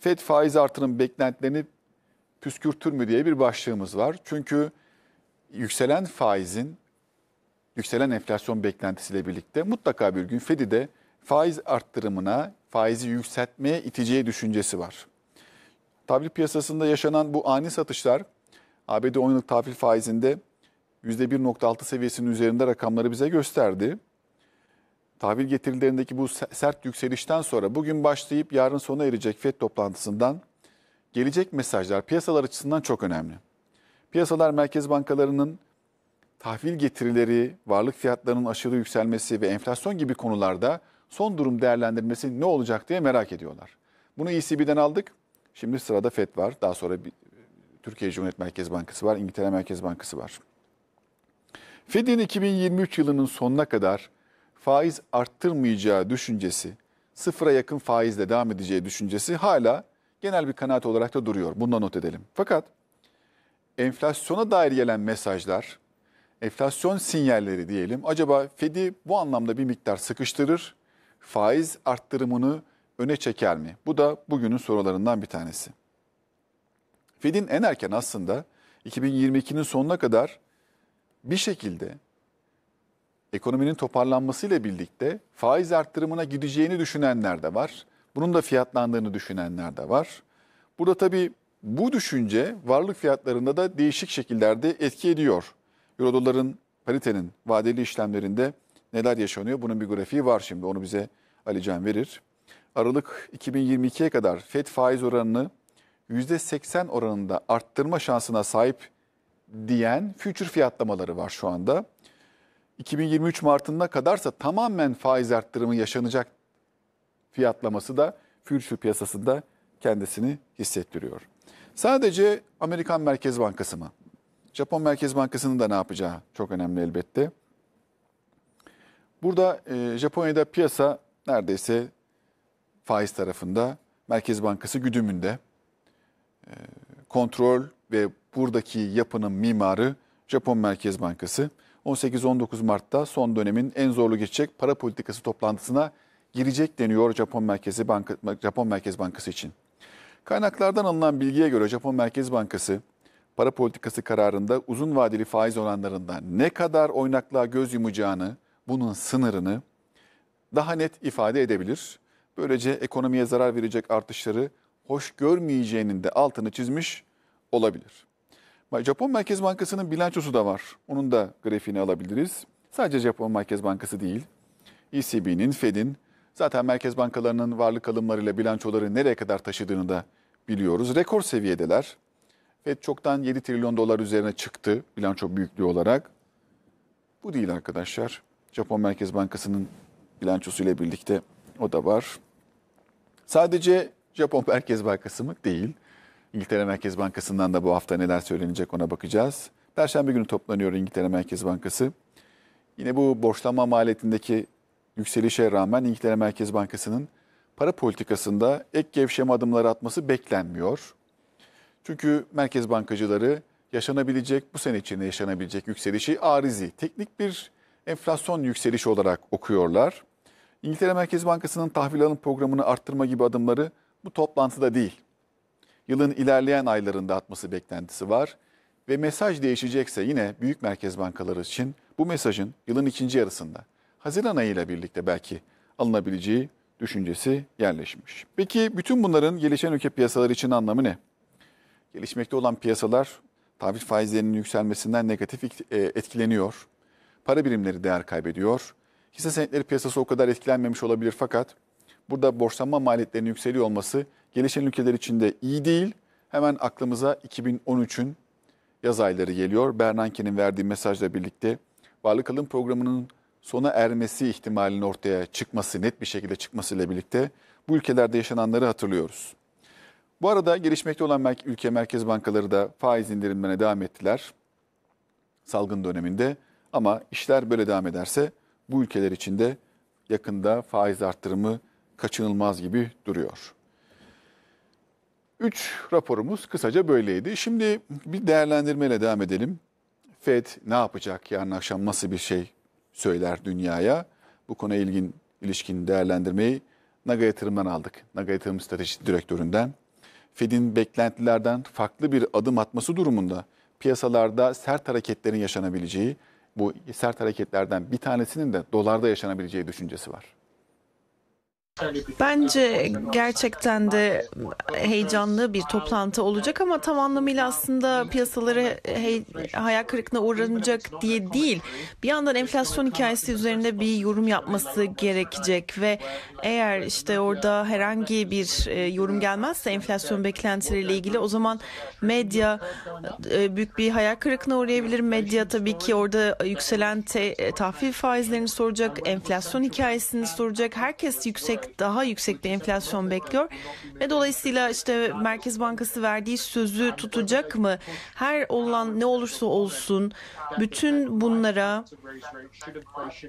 FED faiz artırım beklentilerini püskürtür mü diye bir başlığımız var. Çünkü yükselen faizin, yükselen enflasyon beklentisiyle birlikte mutlaka bir gün FED'i de faiz arttırımına, faizi yükseltmeye iteceği düşüncesi var. Tahvil piyasasında yaşanan bu ani satışlar ABD 10 yıllık tahvil faizinde %1.6 seviyesinin üzerinde rakamları bize gösterdi. Tahvil getirilerindeki bu sert yükselişten sonra bugün başlayıp yarın sona erecek FED toplantısından gelecek mesajlar piyasalar açısından çok önemli. Piyasalar merkez bankalarının tahvil getirileri, varlık fiyatlarının aşırı yükselmesi ve enflasyon gibi konularda son durum değerlendirmesi ne olacak diye merak ediyorlar. Bunu ECB'den aldık. Şimdi sırada FED var. Daha sonra Türkiye Cumhuriyet Merkez Bankası var, İngiltere Merkez Bankası var. Fed'in 2023 yılının sonuna kadar faiz arttırmayacağı düşüncesi, sıfıra yakın faizle devam edeceği düşüncesi hala genel bir kanaat olarak da duruyor. Bundan not edelim. Fakat enflasyona dair gelen mesajlar, enflasyon sinyalleri diyelim, acaba Fed'i bu anlamda bir miktar sıkıştırır, faiz arttırımını öne çeker mi? Bu da bugünün sorularından bir tanesi. Fed'in en erken aslında 2022'nin sonuna kadar bir şekilde ekonominin toparlanmasıyla birlikte faiz arttırımına gideceğini düşünenler de var. Bunun da fiyatlandığını düşünenler de var. Burada tabii bu düşünce varlık fiyatlarında da değişik şekillerde etki ediyor. Euro paritenin vadeli işlemlerinde neler yaşanıyor? Bunun bir grafiği var şimdi onu bize Alican verir. Aralık 2022'ye kadar FED faiz oranını %80 oranında arttırma şansına sahip diyen future fiyatlamaları var şu anda. 2023 Mart'ına kadarsa tamamen faiz arttırımı yaşanacak fiyatlaması da future piyasasında kendisini hissettiriyor. Sadece Amerikan Merkez Bankası mı? Japon Merkez Bankası'nın da ne yapacağı çok önemli elbette. Burada e, Japonya'da piyasa neredeyse faiz tarafında, Merkez Bankası güdümünde kontrol ve buradaki yapının mimarı Japon Merkez Bankası. 18-19 Mart'ta son dönemin en zorlu geçecek para politikası toplantısına girecek deniyor Japon Merkezi Banka, Japon Merkez Bankası için. Kaynaklardan alınan bilgiye göre Japon Merkez Bankası para politikası kararında uzun vadeli faiz oranlarında ne kadar oynaklığa göz yumacağını, bunun sınırını daha net ifade edebilir. Böylece ekonomiye zarar verecek artışları hoş görmeyeceğinin de altını çizmiş olabilir. Japon Merkez Bankası'nın bilançosu da var. Onun da grafiğini alabiliriz. Sadece Japon Merkez Bankası değil, ECB'nin, Fed'in, zaten merkez bankalarının varlık alımlarıyla bilançoları nereye kadar taşıdığını da biliyoruz. Rekor seviyedeler. Fed çoktan 7 trilyon dolar üzerine çıktı bilanço büyüklüğü olarak. Bu değil arkadaşlar. Japon Merkez Bankası'nın bilançosu ile birlikte o da var. Sadece Japon Merkez Bankası mı? Değil. İngiltere Merkez Bankası'ndan da bu hafta neler söylenecek ona bakacağız. Perşembe günü toplanıyor İngiltere Merkez Bankası. Yine bu borçlanma maliyetindeki yükselişe rağmen İngiltere Merkez Bankası'nın para politikasında ek gevşeme adımları atması beklenmiyor. Çünkü merkez bankacıları yaşanabilecek, bu sene içinde yaşanabilecek yükselişi arizi, teknik bir enflasyon yükselişi olarak okuyorlar. İngiltere Merkez Bankası'nın tahvil alım programını arttırma gibi adımları bu toplantıda değil. Yılın ilerleyen aylarında atması beklentisi var ve mesaj değişecekse yine büyük merkez bankaları için bu mesajın yılın ikinci yarısında Haziran ayı ile birlikte belki alınabileceği düşüncesi yerleşmiş. Peki bütün bunların gelişen ülke piyasaları için anlamı ne? Gelişmekte olan piyasalar tahvil faizlerinin yükselmesinden negatif e, etkileniyor. Para birimleri değer kaybediyor. Hisse senetleri piyasası o kadar etkilenmemiş olabilir fakat Burada borçlanma maliyetlerinin yükseliyor olması gelişen ülkeler için de iyi değil. Hemen aklımıza 2013'ün yaz ayları geliyor. Bernanke'nin verdiği mesajla birlikte varlık alım programının sona ermesi ihtimalinin ortaya çıkması, net bir şekilde çıkmasıyla birlikte bu ülkelerde yaşananları hatırlıyoruz. Bu arada gelişmekte olan ülke merkez bankaları da faiz indirimlerine devam ettiler salgın döneminde. Ama işler böyle devam ederse bu ülkeler için de yakında faiz arttırımı kaçınılmaz gibi duruyor. Üç raporumuz kısaca böyleydi. Şimdi bir değerlendirmeyle devam edelim. FED ne yapacak? Yarın akşam nasıl bir şey söyler dünyaya? Bu konu ilgin, ilişkin değerlendirmeyi Naga Yatırım'dan aldık. Naga Yatırım Stratejisi Direktörü'nden. Fed'in beklentilerden farklı bir adım atması durumunda piyasalarda sert hareketlerin yaşanabileceği, bu sert hareketlerden bir tanesinin de dolarda yaşanabileceği düşüncesi var. Bence gerçekten de heyecanlı bir toplantı olacak ama tam anlamıyla aslında piyasaları hey, hayal kırıklığına uğranacak diye değil. Bir yandan enflasyon hikayesi üzerinde bir yorum yapması gerekecek ve eğer işte orada herhangi bir e, yorum gelmezse enflasyon beklentileriyle ilgili o zaman medya e, büyük bir hayal kırıklığına uğrayabilir. Medya tabii ki orada yükselen te, tahvil faizlerini soracak, enflasyon hikayesini soracak. Herkes yüksek daha yüksek bir enflasyon bekliyor ve dolayısıyla işte Merkez Bankası verdiği sözü tutacak mı? Her olan ne olursa olsun bütün bunlara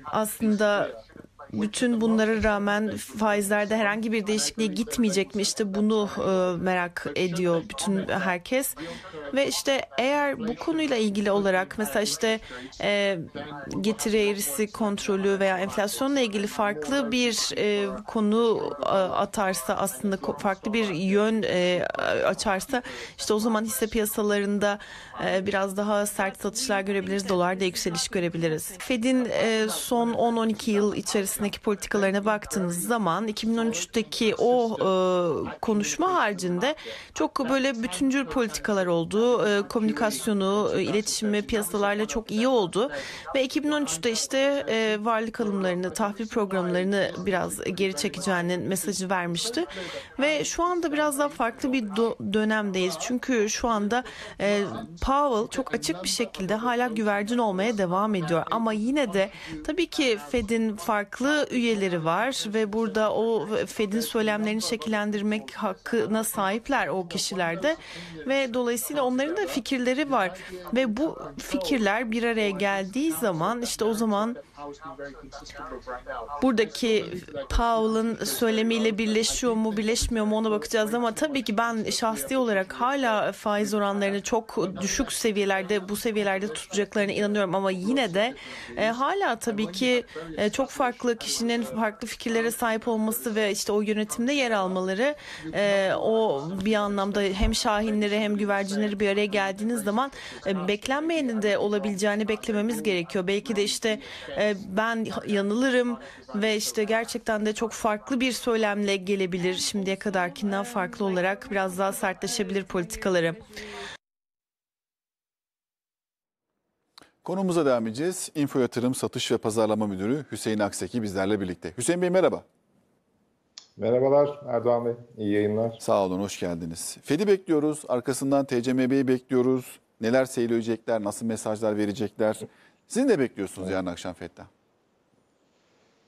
aslında bütün bunlara rağmen faizlerde herhangi bir değişikliğe gitmeyecek mi? İşte Bunu e, merak ediyor bütün herkes. Ve işte eğer bu konuyla ilgili olarak mesela işte e, getiri eğrisi kontrolü veya enflasyonla ilgili farklı bir e, konu atarsa aslında farklı bir yön açarsa işte o zaman hisse piyasalarında biraz daha sert satışlar görebiliriz. dolar da yükseliş görebiliriz. Fed'in son 10-12 yıl içerisinde öncesindeki politikalarına baktığınız zaman 2013'teki o e, konuşma haricinde çok böyle bütüncül politikalar oldu. E, komünikasyonu, e, iletişimi piyasalarla çok iyi oldu. Ve 2013'te işte e, varlık alımlarını, tahvil programlarını biraz geri çekeceğinin mesajı vermişti. Ve şu anda biraz daha farklı bir dönemdeyiz. Çünkü şu anda e, Powell çok açık bir şekilde hala güvercin olmaya devam ediyor. Ama yine de tabii ki Fed'in farklı farklı üyeleri var ve burada o Fed'in söylemlerini şekillendirmek hakkına sahipler o kişilerde ve dolayısıyla onların da fikirleri var ve bu fikirler bir araya geldiği zaman işte o zaman buradaki Powell'ın söylemiyle birleşiyor mu birleşmiyor mu ona bakacağız ama tabii ki ben şahsi olarak hala faiz oranlarını çok düşük seviyelerde bu seviyelerde tutacaklarına inanıyorum ama yine de e, hala tabii ki e, çok farklı farklı kişinin farklı fikirlere sahip olması ve işte o yönetimde yer almaları e, o bir anlamda hem şahinleri hem güvercinleri bir araya geldiğiniz zaman e, beklenmeyenin de olabileceğini beklememiz gerekiyor. Belki de işte e, ben yanılırım ve işte gerçekten de çok farklı bir söylemle gelebilir şimdiye kadarkinden farklı olarak biraz daha sertleşebilir politikaları. Konumuza devam edeceğiz. Info Yatırım Satış ve Pazarlama Müdürü Hüseyin Akseki bizlerle birlikte. Hüseyin Bey merhaba. Merhabalar Erdoğan Bey. İyi yayınlar. Sağ olun, hoş geldiniz. Fed'i bekliyoruz, arkasından TCMB'yi bekliyoruz. Neler söyleyecekler, nasıl mesajlar verecekler? Siz ne bekliyorsunuz evet. yarın akşam Fed'den.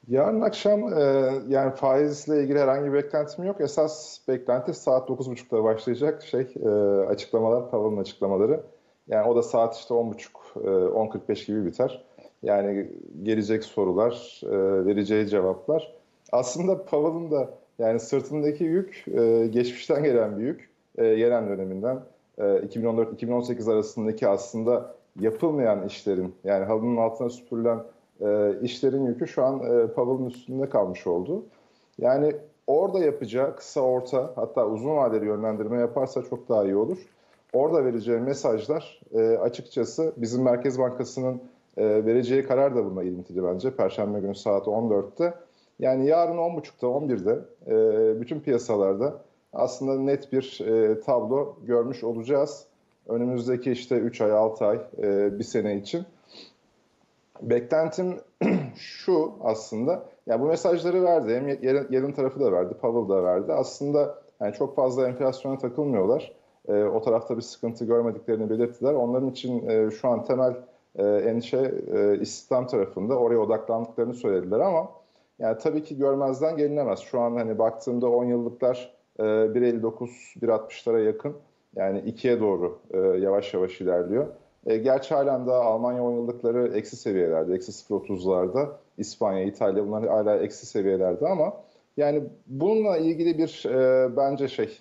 Yarın akşam e, yani faizle ilgili herhangi bir beklentim yok. Esas beklenti saat 9.30'da başlayacak şey e, açıklamalar, Powell'ın açıklamaları. Yani o da saat işte 10.30 e, 10.45 gibi biter. Yani gelecek sorular, e, vereceği cevaplar. Aslında Powell'ın da yani sırtındaki yük e, geçmişten gelen bir yük. E, yerel döneminden e, 2014-2018 arasındaki aslında yapılmayan işlerin yani halının altına süpürülen e, işlerin yükü şu an e, Powell'ın üstünde kalmış oldu. Yani orada yapacağı kısa orta hatta uzun vadeli yönlendirme yaparsa çok daha iyi olur orada vereceği mesajlar e, açıkçası bizim Merkez Bankası'nın e, vereceği karar da bununla ilintili bence. Perşembe günü saat 14'te. Yani yarın 10.30'da 11'de e, bütün piyasalarda aslında net bir e, tablo görmüş olacağız. Önümüzdeki işte 3 ay, 6 ay, e, 1 sene için. Beklentim şu aslında. Yani bu mesajları verdi. Hem yarın tarafı da verdi, Powell da verdi. Aslında yani çok fazla enflasyona takılmıyorlar e, o tarafta bir sıkıntı görmediklerini belirttiler. Onların için e, şu an temel e, endişe e, istihdam tarafında oraya odaklandıklarını söylediler ama yani tabii ki görmezden gelinemez. Şu an hani baktığımda 10 yıllıklar e, 1.59, 1.60'lara yakın yani 2'ye doğru e, yavaş yavaş ilerliyor. E, gerçi halen daha Almanya 10 yıllıkları eksi seviyelerde, eksi 0.30'larda. İspanya, İtalya bunlar hala eksi seviyelerde ama yani bununla ilgili bir e, bence şey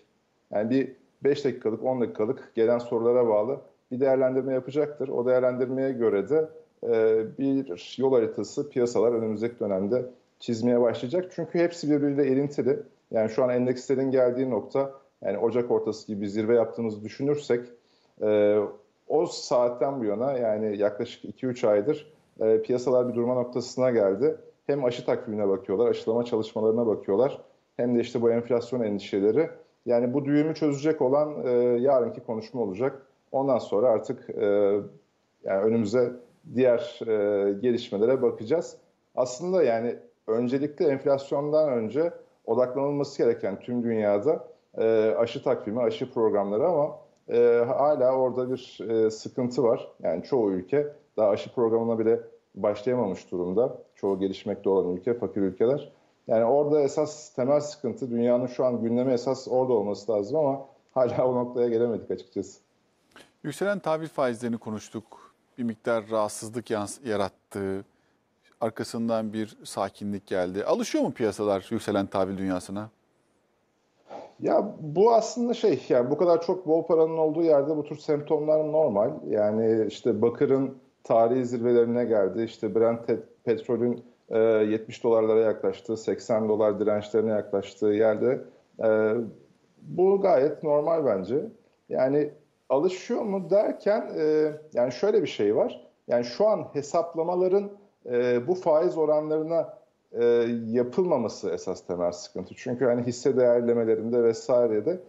yani bir 5 dakikalık, 10 dakikalık gelen sorulara bağlı bir değerlendirme yapacaktır. O değerlendirmeye göre de e, bir yol haritası piyasalar önümüzdeki dönemde çizmeye başlayacak. Çünkü hepsi birbiriyle ilintili. Yani şu an endekslerin geldiği nokta yani Ocak ortası gibi bir zirve yaptığımızı düşünürsek e, o saatten bu yana yani yaklaşık 2-3 aydır e, piyasalar bir durma noktasına geldi. Hem aşı takvimine bakıyorlar, aşılama çalışmalarına bakıyorlar hem de işte bu enflasyon endişeleri yani bu düğümü çözecek olan e, yarınki konuşma olacak. Ondan sonra artık e, yani önümüze diğer e, gelişmelere bakacağız. Aslında yani öncelikle enflasyondan önce odaklanılması gereken tüm dünyada e, aşı takvimi, aşı programları ama e, hala orada bir e, sıkıntı var. Yani çoğu ülke daha aşı programına bile başlayamamış durumda. Çoğu gelişmekte olan ülke, fakir ülkeler. Yani orada esas temel sıkıntı dünyanın şu an gündeme esas orada olması lazım ama hala o noktaya gelemedik açıkçası. Yükselen tahvil faizlerini konuştuk. Bir miktar rahatsızlık yarattı, arkasından bir sakinlik geldi. Alışıyor mu piyasalar yükselen tahvil dünyasına? Ya bu aslında şey yani bu kadar çok bol paranın olduğu yerde bu tür semptomlar normal. Yani işte Bakır'ın tarihi zirvelerine geldi. İşte Brent petrolün 70 ee, dolarlara yaklaştığı, 80 dolar dirençlerine yaklaştığı yerde ee, bu gayet normal bence. Yani alışıyor mu derken e, yani şöyle bir şey var. Yani şu an hesaplamaların e, bu faiz oranlarına e, yapılmaması esas temel sıkıntı. Çünkü hani hisse değerlemelerinde vesairede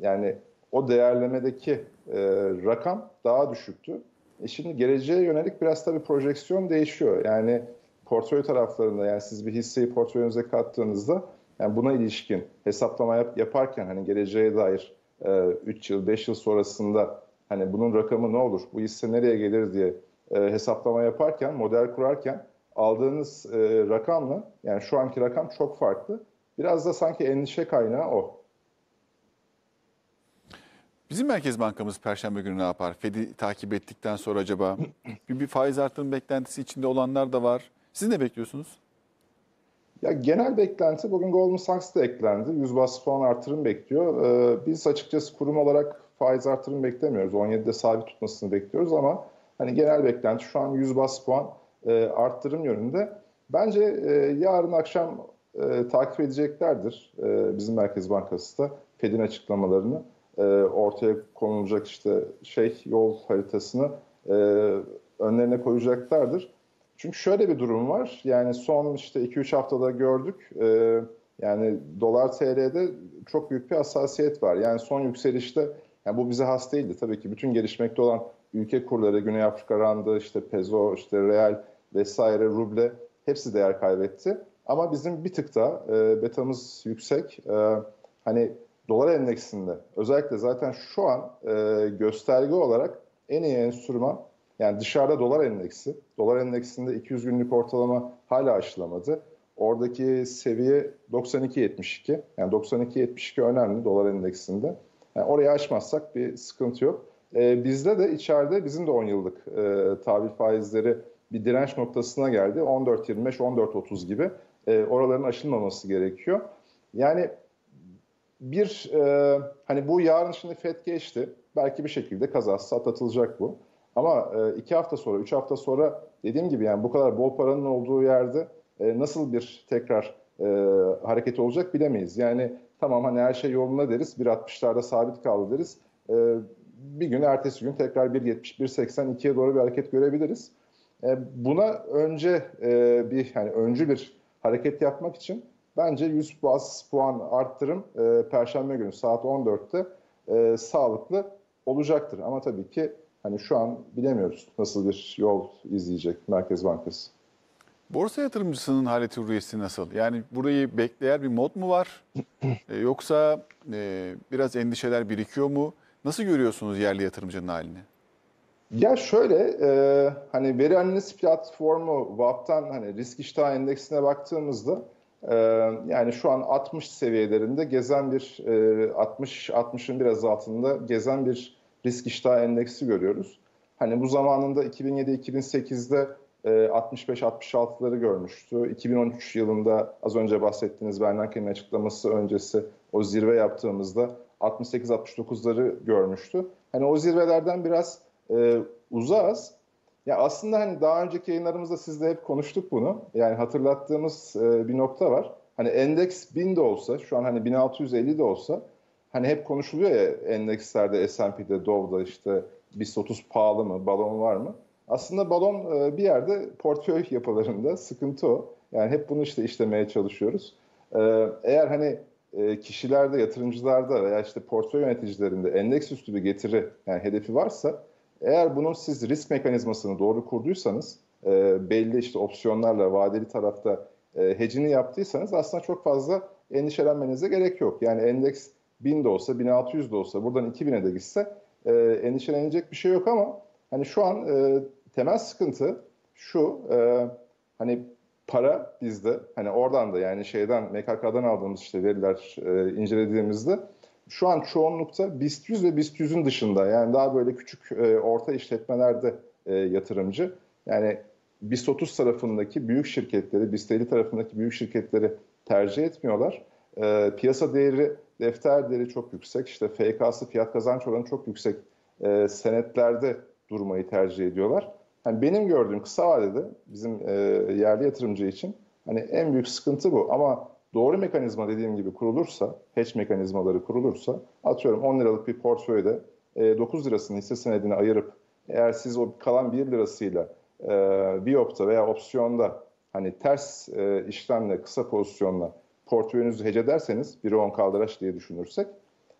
yani o değerlemedeki e, rakam daha düşüktü. E şimdi geleceğe yönelik biraz tabii projeksiyon değişiyor. Yani portföy taraflarında yani siz bir hisseyi portföyünüze kattığınızda yani buna ilişkin hesaplama yap, yaparken hani geleceğe dair e, 3 yıl 5 yıl sonrasında hani bunun rakamı ne olur bu hisse nereye gelir diye e, hesaplama yaparken model kurarken aldığınız e, rakamla yani şu anki rakam çok farklı. Biraz da sanki endişe kaynağı o. Bizim Merkez Bankamız Perşembe günü ne yapar? Fed'i takip ettikten sonra acaba bir, bir faiz artırım beklentisi içinde olanlar da var. Siz ne bekliyorsunuz? Ya genel beklenti bugün Goldman Sachs da eklendi. 100 bas puan artırım bekliyor. Ee, biz açıkçası kurum olarak faiz artırım beklemiyoruz. 17'de sabit tutmasını bekliyoruz ama hani genel beklenti şu an 100 bas puan e, arttırım yönünde. Bence e, yarın akşam e, takip edeceklerdir e, bizim Merkez Bankası da Fed'in açıklamalarını. E, ortaya konulacak işte şey yol haritasını e, önlerine koyacaklardır. Çünkü şöyle bir durum var. Yani son işte 2-3 haftada gördük. E, yani dolar TL'de çok büyük bir hassasiyet var. Yani son yükselişte yani bu bize has değildi tabii ki. Bütün gelişmekte olan ülke kurları, Güney Afrika randı, işte peso, işte real vesaire, ruble hepsi değer kaybetti. Ama bizim bir tık da e, betamız yüksek. E, hani dolar endeksinde özellikle zaten şu an e, gösterge olarak en iyi enstrüman yani dışarıda dolar endeksi, dolar endeksinde 200 günlük ortalama hala aşılamadı. Oradaki seviye 92.72. Yani 92.72 önemli dolar endeksinde. Yani orayı aşmazsak bir sıkıntı yok. Ee, bizde de içeride bizim de 10 yıllık e, tahvil faizleri bir direnç noktasına geldi. 14.25, 14.30 gibi e, oraların aşılmaması gerekiyor. Yani bir e, hani bu yarın şimdi FED geçti. Belki bir şekilde kazası atlatılacak bu. Ama e, iki hafta sonra, üç hafta sonra dediğim gibi yani bu kadar bol paranın olduğu yerde e, nasıl bir tekrar e, hareketi olacak bilemeyiz. Yani tamam hani her şey yoluna deriz, 1.60'larda sabit kaldı deriz. E, bir gün ertesi gün tekrar 1.70, 1.82'ye doğru bir hareket görebiliriz. E, buna önce e, bir yani öncü bir hareket yapmak için bence 100 bas puan arttırım e, Perşembe günü saat 14'te e, sağlıklı olacaktır. Ama tabii ki Hani şu an bilemiyoruz nasıl bir yol izleyecek Merkez Bankası. Borsa yatırımcısının haleti rüyesi nasıl? Yani burayı bekleyen bir mod mu var? e, yoksa e, biraz endişeler birikiyor mu? Nasıl görüyorsunuz yerli yatırımcının halini? Ya şöyle e, hani veri analiz platformu VAP'tan hani risk iştah endeksine baktığımızda e, yani şu an 60 seviyelerinde gezen bir e, 60 60'ın biraz altında gezen bir risk iştah endeksi görüyoruz. Hani bu zamanında 2007-2008'de 65-66'ları e, görmüştü. 2013 yılında az önce bahsettiğiniz Bernanke'nin açıklaması öncesi o zirve yaptığımızda 68-69'ları görmüştü. Hani o zirvelerden biraz e, uzağız. Ya aslında hani daha önceki yayınlarımızda sizle hep konuştuk bunu. Yani hatırlattığımız e, bir nokta var. Hani endeks 1000 de olsa, şu an hani 1650 de olsa hani hep konuşuluyor ya endekslerde, S&P'de, Dow'da işte BIST 30 pahalı mı, balon var mı? Aslında balon e, bir yerde portföy yapılarında sıkıntı o. Yani hep bunu işte işlemeye çalışıyoruz. E, eğer hani e, kişilerde, yatırımcılarda veya işte portföy yöneticilerinde endeks üstü bir getiri yani hedefi varsa eğer bunun siz risk mekanizmasını doğru kurduysanız e, belli işte opsiyonlarla vadeli tarafta hecini yaptıysanız aslında çok fazla endişelenmenize gerek yok. Yani endeks 1000 de olsa 1600 de olsa buradan 2000'e de gitse e, endişelenecek bir şey yok ama hani şu an e, temel sıkıntı şu e, hani para bizde hani oradan da yani şeyden MKK'dan aldığımız işte veriler e, incelediğimizde şu an çoğunlukta BIST 100 ve BIST 100'ün dışında yani daha böyle küçük e, orta işletmelerde e, yatırımcı yani BIST 30 tarafındaki büyük şirketleri BIST 50 tarafındaki büyük şirketleri tercih etmiyorlar. E, piyasa değeri defter değeri çok yüksek, işte FK'sı fiyat kazanç oranı çok yüksek e, senetlerde durmayı tercih ediyorlar. Yani benim gördüğüm kısa vadede bizim e, yerli yatırımcı için hani en büyük sıkıntı bu. Ama doğru mekanizma dediğim gibi kurulursa, hedge mekanizmaları kurulursa atıyorum 10 liralık bir portföyde e, 9 lirasını hisse senedine ayırıp eğer siz o kalan 1 lirasıyla e, Biop'ta veya opsiyonda hani ters e, işlemle, kısa pozisyonla portföyünüzü hece ederseniz, biri on kaldıraç diye düşünürsek,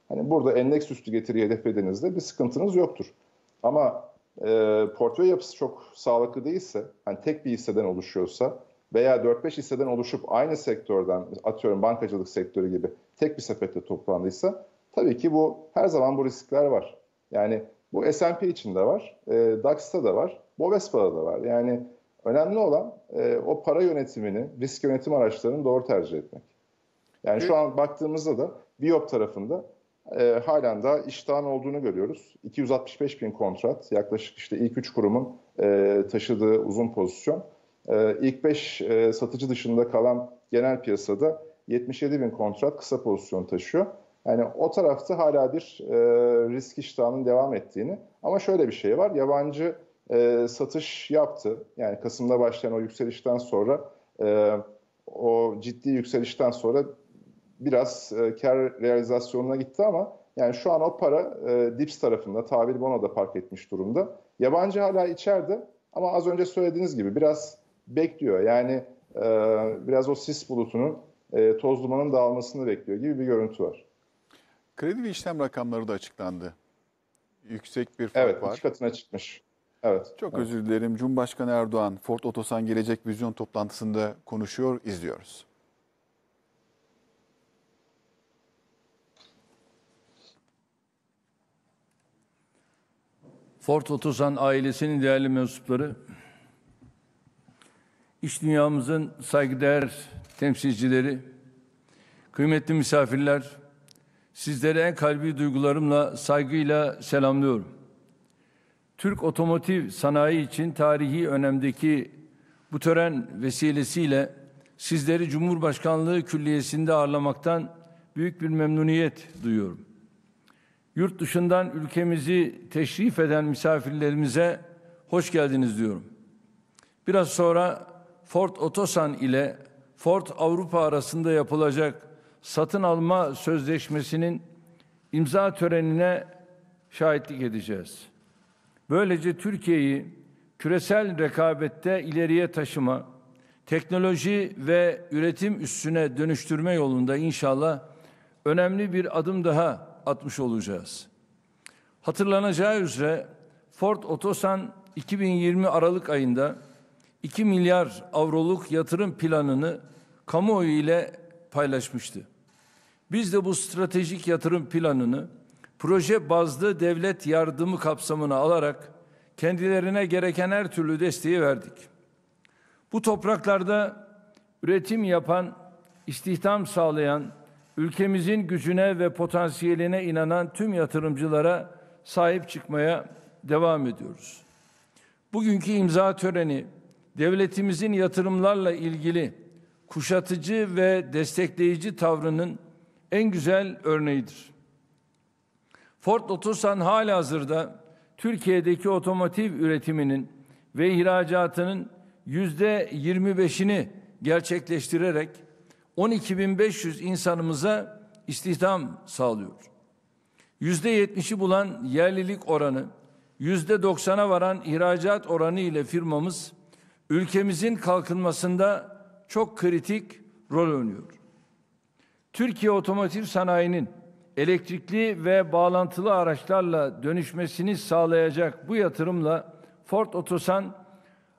hani burada endeks üstü getiri hedeflediğinizde bir sıkıntınız yoktur. Ama e, portföy yapısı çok sağlıklı değilse, hani tek bir hisseden oluşuyorsa veya 4-5 hisseden oluşup aynı sektörden, atıyorum bankacılık sektörü gibi tek bir sepette toplandıysa, tabii ki bu her zaman bu riskler var. Yani bu S&P için de var, e, DAX'ta da var, Bovespa'da da var. Yani önemli olan e, o para yönetimini, risk yönetim araçlarını doğru tercih etmek. Yani şu an baktığımızda da Biop tarafında e, halen daha iştahın olduğunu görüyoruz. 265 bin kontrat yaklaşık işte ilk üç kurumun e, taşıdığı uzun pozisyon. E, ilk 5 e, satıcı dışında kalan genel piyasada 77 bin kontrat kısa pozisyon taşıyor. Yani o tarafta hala bir e, risk iştahının devam ettiğini ama şöyle bir şey var. Yabancı e, satış yaptı. Yani Kasım'da başlayan o yükselişten sonra e, o ciddi yükselişten sonra biraz e, kar realizasyonuna gitti ama yani şu an o para e, Dips tarafında, bono da park etmiş durumda. Yabancı hala içeride ama az önce söylediğiniz gibi biraz bekliyor. Yani e, biraz o sis bulutunun e, toz dumanın dağılmasını bekliyor gibi bir görüntü var. Kredi ve işlem rakamları da açıklandı. Yüksek bir fark evet, var. Evet, katına çıkmış. Evet. Çok evet. özür dilerim. Cumhurbaşkanı Erdoğan Ford Otosan Gelecek Vizyon toplantısında konuşuyor, izliyoruz. Fort Otosan ailesinin değerli mensupları, iş dünyamızın saygıdeğer temsilcileri, kıymetli misafirler, sizlere en kalbi duygularımla saygıyla selamlıyorum. Türk otomotiv sanayi için tarihi önemdeki bu tören vesilesiyle sizleri Cumhurbaşkanlığı Külliyesi'nde ağırlamaktan büyük bir memnuniyet duyuyorum yurt dışından ülkemizi teşrif eden misafirlerimize hoş geldiniz diyorum. Biraz sonra Ford Otosan ile Ford Avrupa arasında yapılacak satın alma sözleşmesinin imza törenine şahitlik edeceğiz. Böylece Türkiye'yi küresel rekabette ileriye taşıma, teknoloji ve üretim üstüne dönüştürme yolunda inşallah önemli bir adım daha atmış olacağız. Hatırlanacağı üzere Ford Otosan 2020 Aralık ayında 2 milyar avroluk yatırım planını kamuoyu ile paylaşmıştı. Biz de bu stratejik yatırım planını proje bazlı devlet yardımı kapsamına alarak kendilerine gereken her türlü desteği verdik. Bu topraklarda üretim yapan, istihdam sağlayan ülkemizin gücüne ve potansiyeline inanan tüm yatırımcılara sahip çıkmaya devam ediyoruz. Bugünkü imza töreni devletimizin yatırımlarla ilgili kuşatıcı ve destekleyici tavrının en güzel örneğidir. Ford Otosan hazırda Türkiye'deki otomotiv üretiminin ve ihracatının yüzde 25'ini gerçekleştirerek 12.500 insanımıza istihdam sağlıyor. Yüzde %70'i bulan yerlilik oranı, yüzde %90'a varan ihracat oranı ile firmamız ülkemizin kalkınmasında çok kritik rol oynuyor. Türkiye otomotiv sanayinin elektrikli ve bağlantılı araçlarla dönüşmesini sağlayacak bu yatırımla Ford Otosan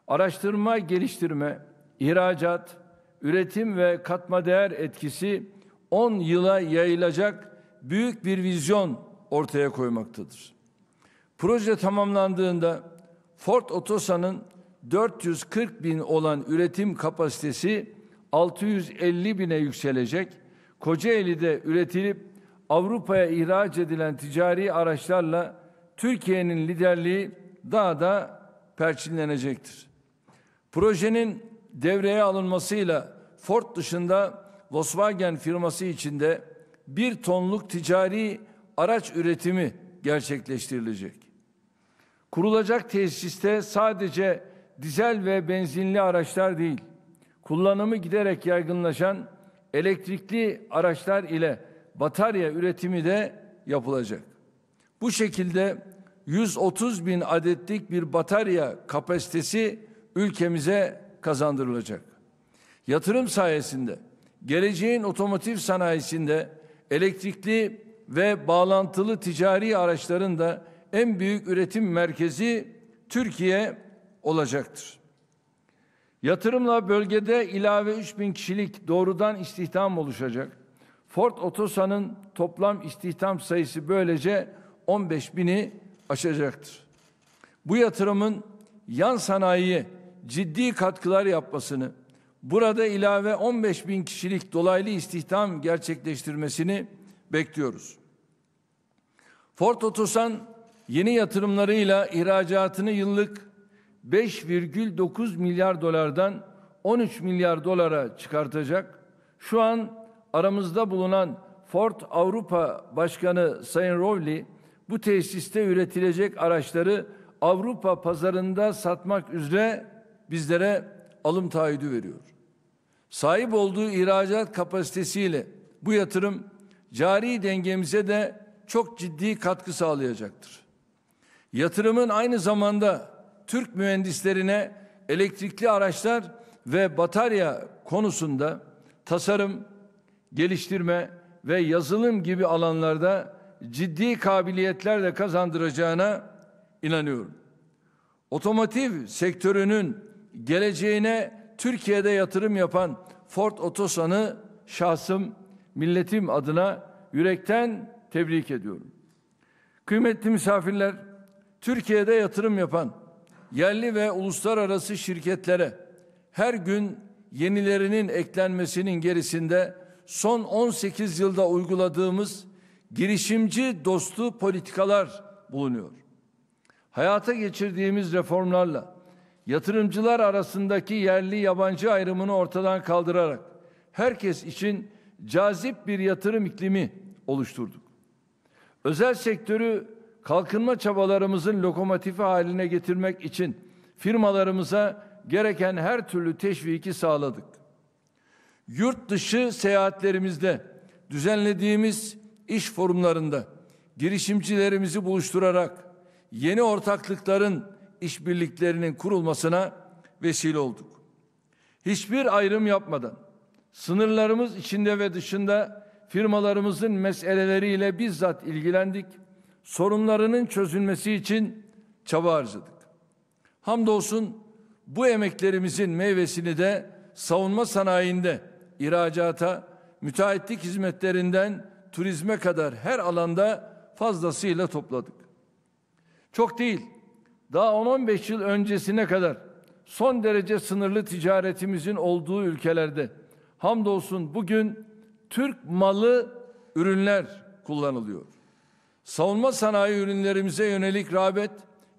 araştırma geliştirme, ihracat, üretim ve katma değer etkisi 10 yıla yayılacak büyük bir vizyon ortaya koymaktadır. Proje tamamlandığında Ford Otosan'ın 440 bin olan üretim kapasitesi 650 bine yükselecek. Kocaeli'de üretilip Avrupa'ya ihraç edilen ticari araçlarla Türkiye'nin liderliği daha da perçinlenecektir. Projenin devreye alınmasıyla Ford dışında Volkswagen firması içinde bir tonluk ticari araç üretimi gerçekleştirilecek. Kurulacak tesiste sadece dizel ve benzinli araçlar değil, kullanımı giderek yaygınlaşan elektrikli araçlar ile batarya üretimi de yapılacak. Bu şekilde 130 bin adetlik bir batarya kapasitesi ülkemize kazandırılacak. Yatırım sayesinde geleceğin otomotiv sanayisinde elektrikli ve bağlantılı ticari araçların da en büyük üretim merkezi Türkiye olacaktır. Yatırımla bölgede ilave 3000 kişilik doğrudan istihdam oluşacak. Ford Otosan'ın toplam istihdam sayısı böylece 15 bini aşacaktır. Bu yatırımın yan sanayiye ciddi katkılar yapmasını, burada ilave 15 bin kişilik dolaylı istihdam gerçekleştirmesini bekliyoruz. Ford Otosan yeni yatırımlarıyla ihracatını yıllık 5,9 milyar dolardan 13 milyar dolara çıkartacak. Şu an aramızda bulunan Ford Avrupa Başkanı Sayın Rowley bu tesiste üretilecek araçları Avrupa pazarında satmak üzere bizlere alım taahhüdü veriyor. Sahip olduğu ihracat kapasitesiyle bu yatırım cari dengemize de çok ciddi katkı sağlayacaktır. Yatırımın aynı zamanda Türk mühendislerine elektrikli araçlar ve batarya konusunda tasarım, geliştirme ve yazılım gibi alanlarda ciddi kabiliyetler de kazandıracağına inanıyorum. Otomotiv sektörünün geleceğine Türkiye'de yatırım yapan Ford Otosan'ı şahsım, milletim adına yürekten tebrik ediyorum. Kıymetli misafirler, Türkiye'de yatırım yapan yerli ve uluslararası şirketlere her gün yenilerinin eklenmesinin gerisinde son 18 yılda uyguladığımız girişimci dostu politikalar bulunuyor. Hayata geçirdiğimiz reformlarla yatırımcılar arasındaki yerli yabancı ayrımını ortadan kaldırarak herkes için cazip bir yatırım iklimi oluşturduk. Özel sektörü kalkınma çabalarımızın lokomotifi haline getirmek için firmalarımıza gereken her türlü teşviki sağladık. Yurt dışı seyahatlerimizde düzenlediğimiz iş forumlarında girişimcilerimizi buluşturarak yeni ortaklıkların işbirliklerinin kurulmasına vesile olduk. Hiçbir ayrım yapmadan sınırlarımız içinde ve dışında firmalarımızın meseleleriyle bizzat ilgilendik. Sorunlarının çözülmesi için çaba harcadık. Hamdolsun bu emeklerimizin meyvesini de savunma sanayinde, ihracata, müteahhitlik hizmetlerinden turizme kadar her alanda fazlasıyla topladık. Çok değil, daha 10-15 yıl öncesine kadar son derece sınırlı ticaretimizin olduğu ülkelerde hamdolsun bugün Türk malı ürünler kullanılıyor. Savunma sanayi ürünlerimize yönelik rağbet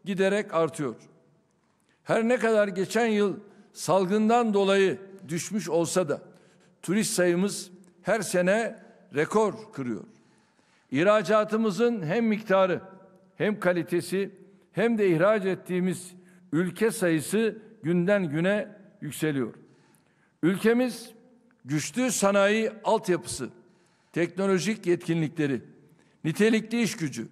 giderek artıyor. Her ne kadar geçen yıl salgından dolayı düşmüş olsa da turist sayımız her sene rekor kırıyor. İhracatımızın hem miktarı hem kalitesi hem de ihraç ettiğimiz ülke sayısı günden güne yükseliyor. Ülkemiz güçlü sanayi altyapısı, teknolojik yetkinlikleri, nitelikli iş gücü,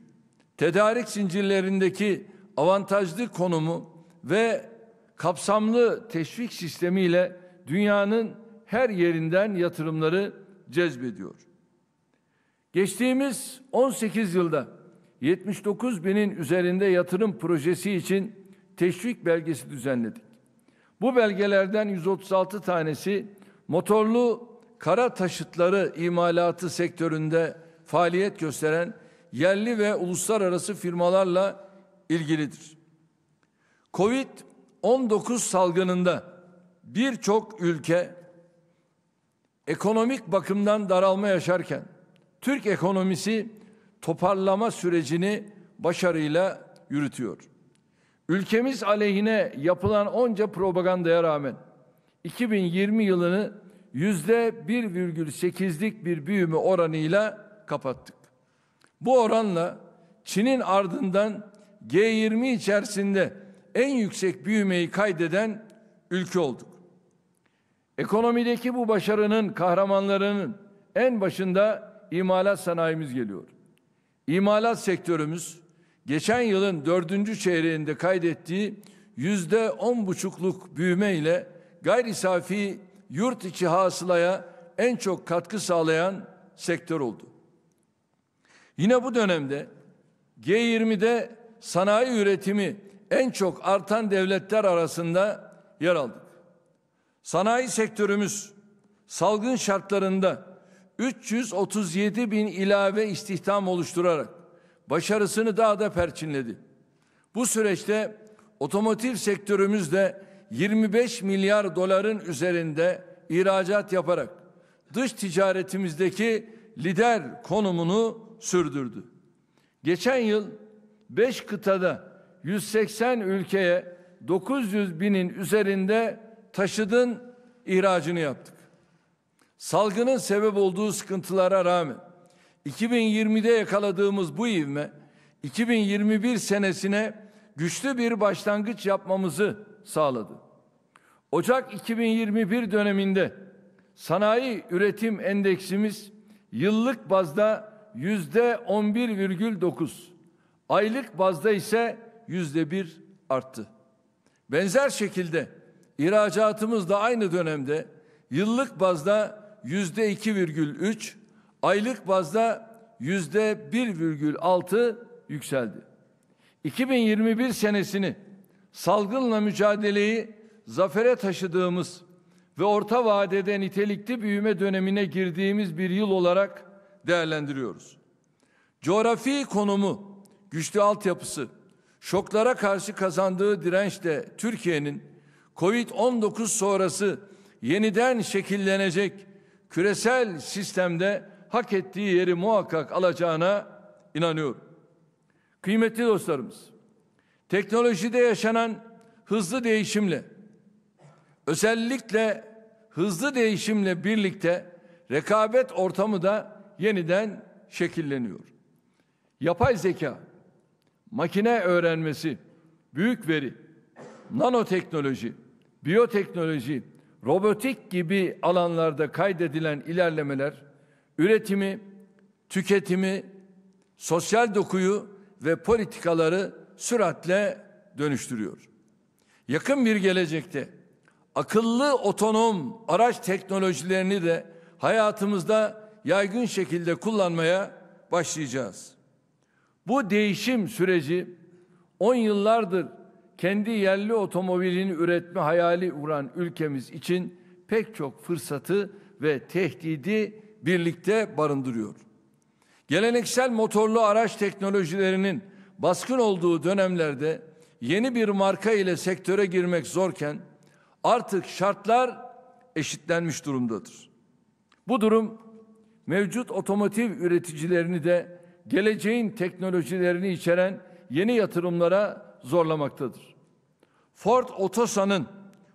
tedarik zincirlerindeki avantajlı konumu ve kapsamlı teşvik sistemiyle dünyanın her yerinden yatırımları cezbediyor. Geçtiğimiz 18 yılda 79 binin üzerinde yatırım projesi için teşvik belgesi düzenledik. Bu belgelerden 136 tanesi motorlu kara taşıtları imalatı sektöründe faaliyet gösteren yerli ve uluslararası firmalarla ilgilidir. Covid-19 salgınında birçok ülke ekonomik bakımdan daralma yaşarken Türk ekonomisi toparlama sürecini başarıyla yürütüyor. Ülkemiz aleyhine yapılan onca propagandaya rağmen 2020 yılını %1,8'lik bir büyüme oranıyla kapattık. Bu oranla Çin'in ardından G20 içerisinde en yüksek büyümeyi kaydeden ülke olduk. Ekonomideki bu başarının kahramanlarının en başında imalat sanayimiz geliyor. İmalat sektörümüz geçen yılın dördüncü çeyreğinde kaydettiği yüzde on buçukluk büyüme ile gayri safi yurt içi hasılaya en çok katkı sağlayan sektör oldu. Yine bu dönemde G20'de sanayi üretimi en çok artan devletler arasında yer aldık. Sanayi sektörümüz salgın şartlarında 337 bin ilave istihdam oluşturarak başarısını daha da perçinledi. Bu süreçte otomotiv sektörümüz de 25 milyar doların üzerinde ihracat yaparak dış ticaretimizdeki lider konumunu sürdürdü. Geçen yıl 5 kıtada 180 ülkeye 900 binin üzerinde taşıdın ihracını yaptık. Salgının sebep olduğu sıkıntılara rağmen 2020'de yakaladığımız bu ivme 2021 senesine güçlü bir başlangıç yapmamızı sağladı. Ocak 2021 döneminde sanayi üretim endeksimiz yıllık bazda yüzde 11,9, aylık bazda ise yüzde bir arttı. Benzer şekilde ihracatımız da aynı dönemde yıllık bazda yüzde iki aylık bazda yüzde bir yükseldi. 2021 senesini salgınla mücadeleyi zafere taşıdığımız ve orta vadede nitelikli büyüme dönemine girdiğimiz bir yıl olarak değerlendiriyoruz. Coğrafi konumu, güçlü altyapısı, şoklara karşı kazandığı dirençle Türkiye'nin COVID-19 sonrası yeniden şekillenecek küresel sistemde hak ettiği yeri muhakkak alacağına inanıyorum. Kıymetli dostlarımız, teknolojide yaşanan hızlı değişimle özellikle hızlı değişimle birlikte rekabet ortamı da yeniden şekilleniyor. Yapay zeka, makine öğrenmesi, büyük veri, nanoteknoloji, biyoteknoloji, robotik gibi alanlarda kaydedilen ilerlemeler üretimi, tüketimi, sosyal dokuyu ve politikaları süratle dönüştürüyor. Yakın bir gelecekte akıllı otonom araç teknolojilerini de hayatımızda yaygın şekilde kullanmaya başlayacağız. Bu değişim süreci 10 yıllardır kendi yerli otomobilini üretme hayali uğran ülkemiz için pek çok fırsatı ve tehdidi birlikte barındırıyor. Geleneksel motorlu araç teknolojilerinin baskın olduğu dönemlerde yeni bir marka ile sektöre girmek zorken artık şartlar eşitlenmiş durumdadır. Bu durum mevcut otomotiv üreticilerini de geleceğin teknolojilerini içeren yeni yatırımlara zorlamaktadır. Ford Otosan'ın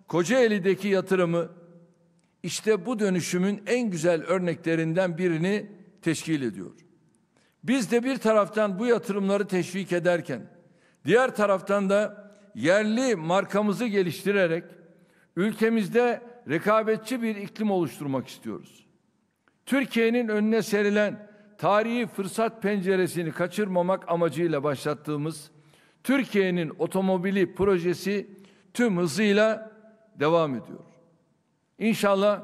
Kocaeli'deki yatırımı işte bu dönüşümün en güzel örneklerinden birini teşkil ediyor. Biz de bir taraftan bu yatırımları teşvik ederken diğer taraftan da yerli markamızı geliştirerek ülkemizde rekabetçi bir iklim oluşturmak istiyoruz. Türkiye'nin önüne serilen tarihi fırsat penceresini kaçırmamak amacıyla başlattığımız Türkiye'nin otomobili projesi tüm hızıyla devam ediyor. İnşallah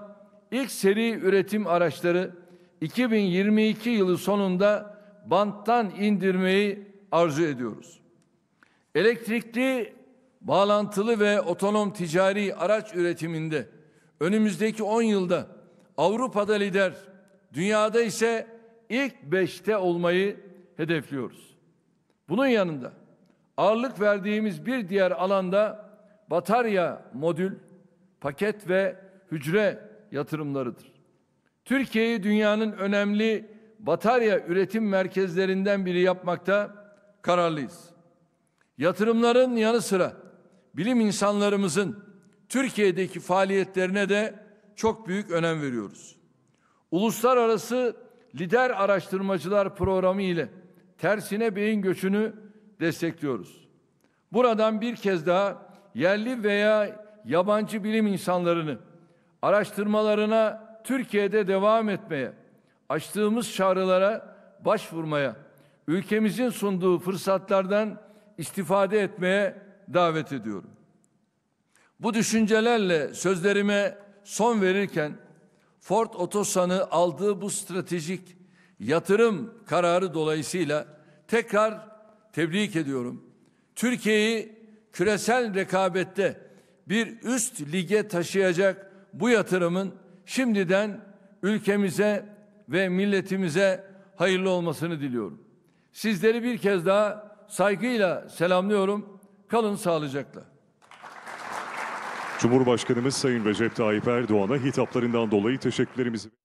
ilk seri üretim araçları 2022 yılı sonunda banttan indirmeyi arzu ediyoruz. Elektrikli, bağlantılı ve otonom ticari araç üretiminde önümüzdeki 10 yılda Avrupa'da lider, dünyada ise ilk 5'te olmayı hedefliyoruz. Bunun yanında Ağırlık verdiğimiz bir diğer alanda batarya modül, paket ve hücre yatırımlarıdır. Türkiye'yi dünyanın önemli batarya üretim merkezlerinden biri yapmakta kararlıyız. Yatırımların yanı sıra bilim insanlarımızın Türkiye'deki faaliyetlerine de çok büyük önem veriyoruz. Uluslararası Lider Araştırmacılar Programı ile tersine beyin göçünü destekliyoruz. Buradan bir kez daha yerli veya yabancı bilim insanlarını araştırmalarına Türkiye'de devam etmeye, açtığımız çağrılara başvurmaya, ülkemizin sunduğu fırsatlardan istifade etmeye davet ediyorum. Bu düşüncelerle sözlerime son verirken Ford Otosan'ı aldığı bu stratejik yatırım kararı dolayısıyla tekrar tebrik ediyorum. Türkiye'yi küresel rekabette bir üst lige taşıyacak bu yatırımın şimdiden ülkemize ve milletimize hayırlı olmasını diliyorum. Sizleri bir kez daha saygıyla selamlıyorum. Kalın sağlıcakla. Cumhurbaşkanımız Sayın Recep Tayyip Erdoğan'a hitaplarından dolayı teşekkürlerimizi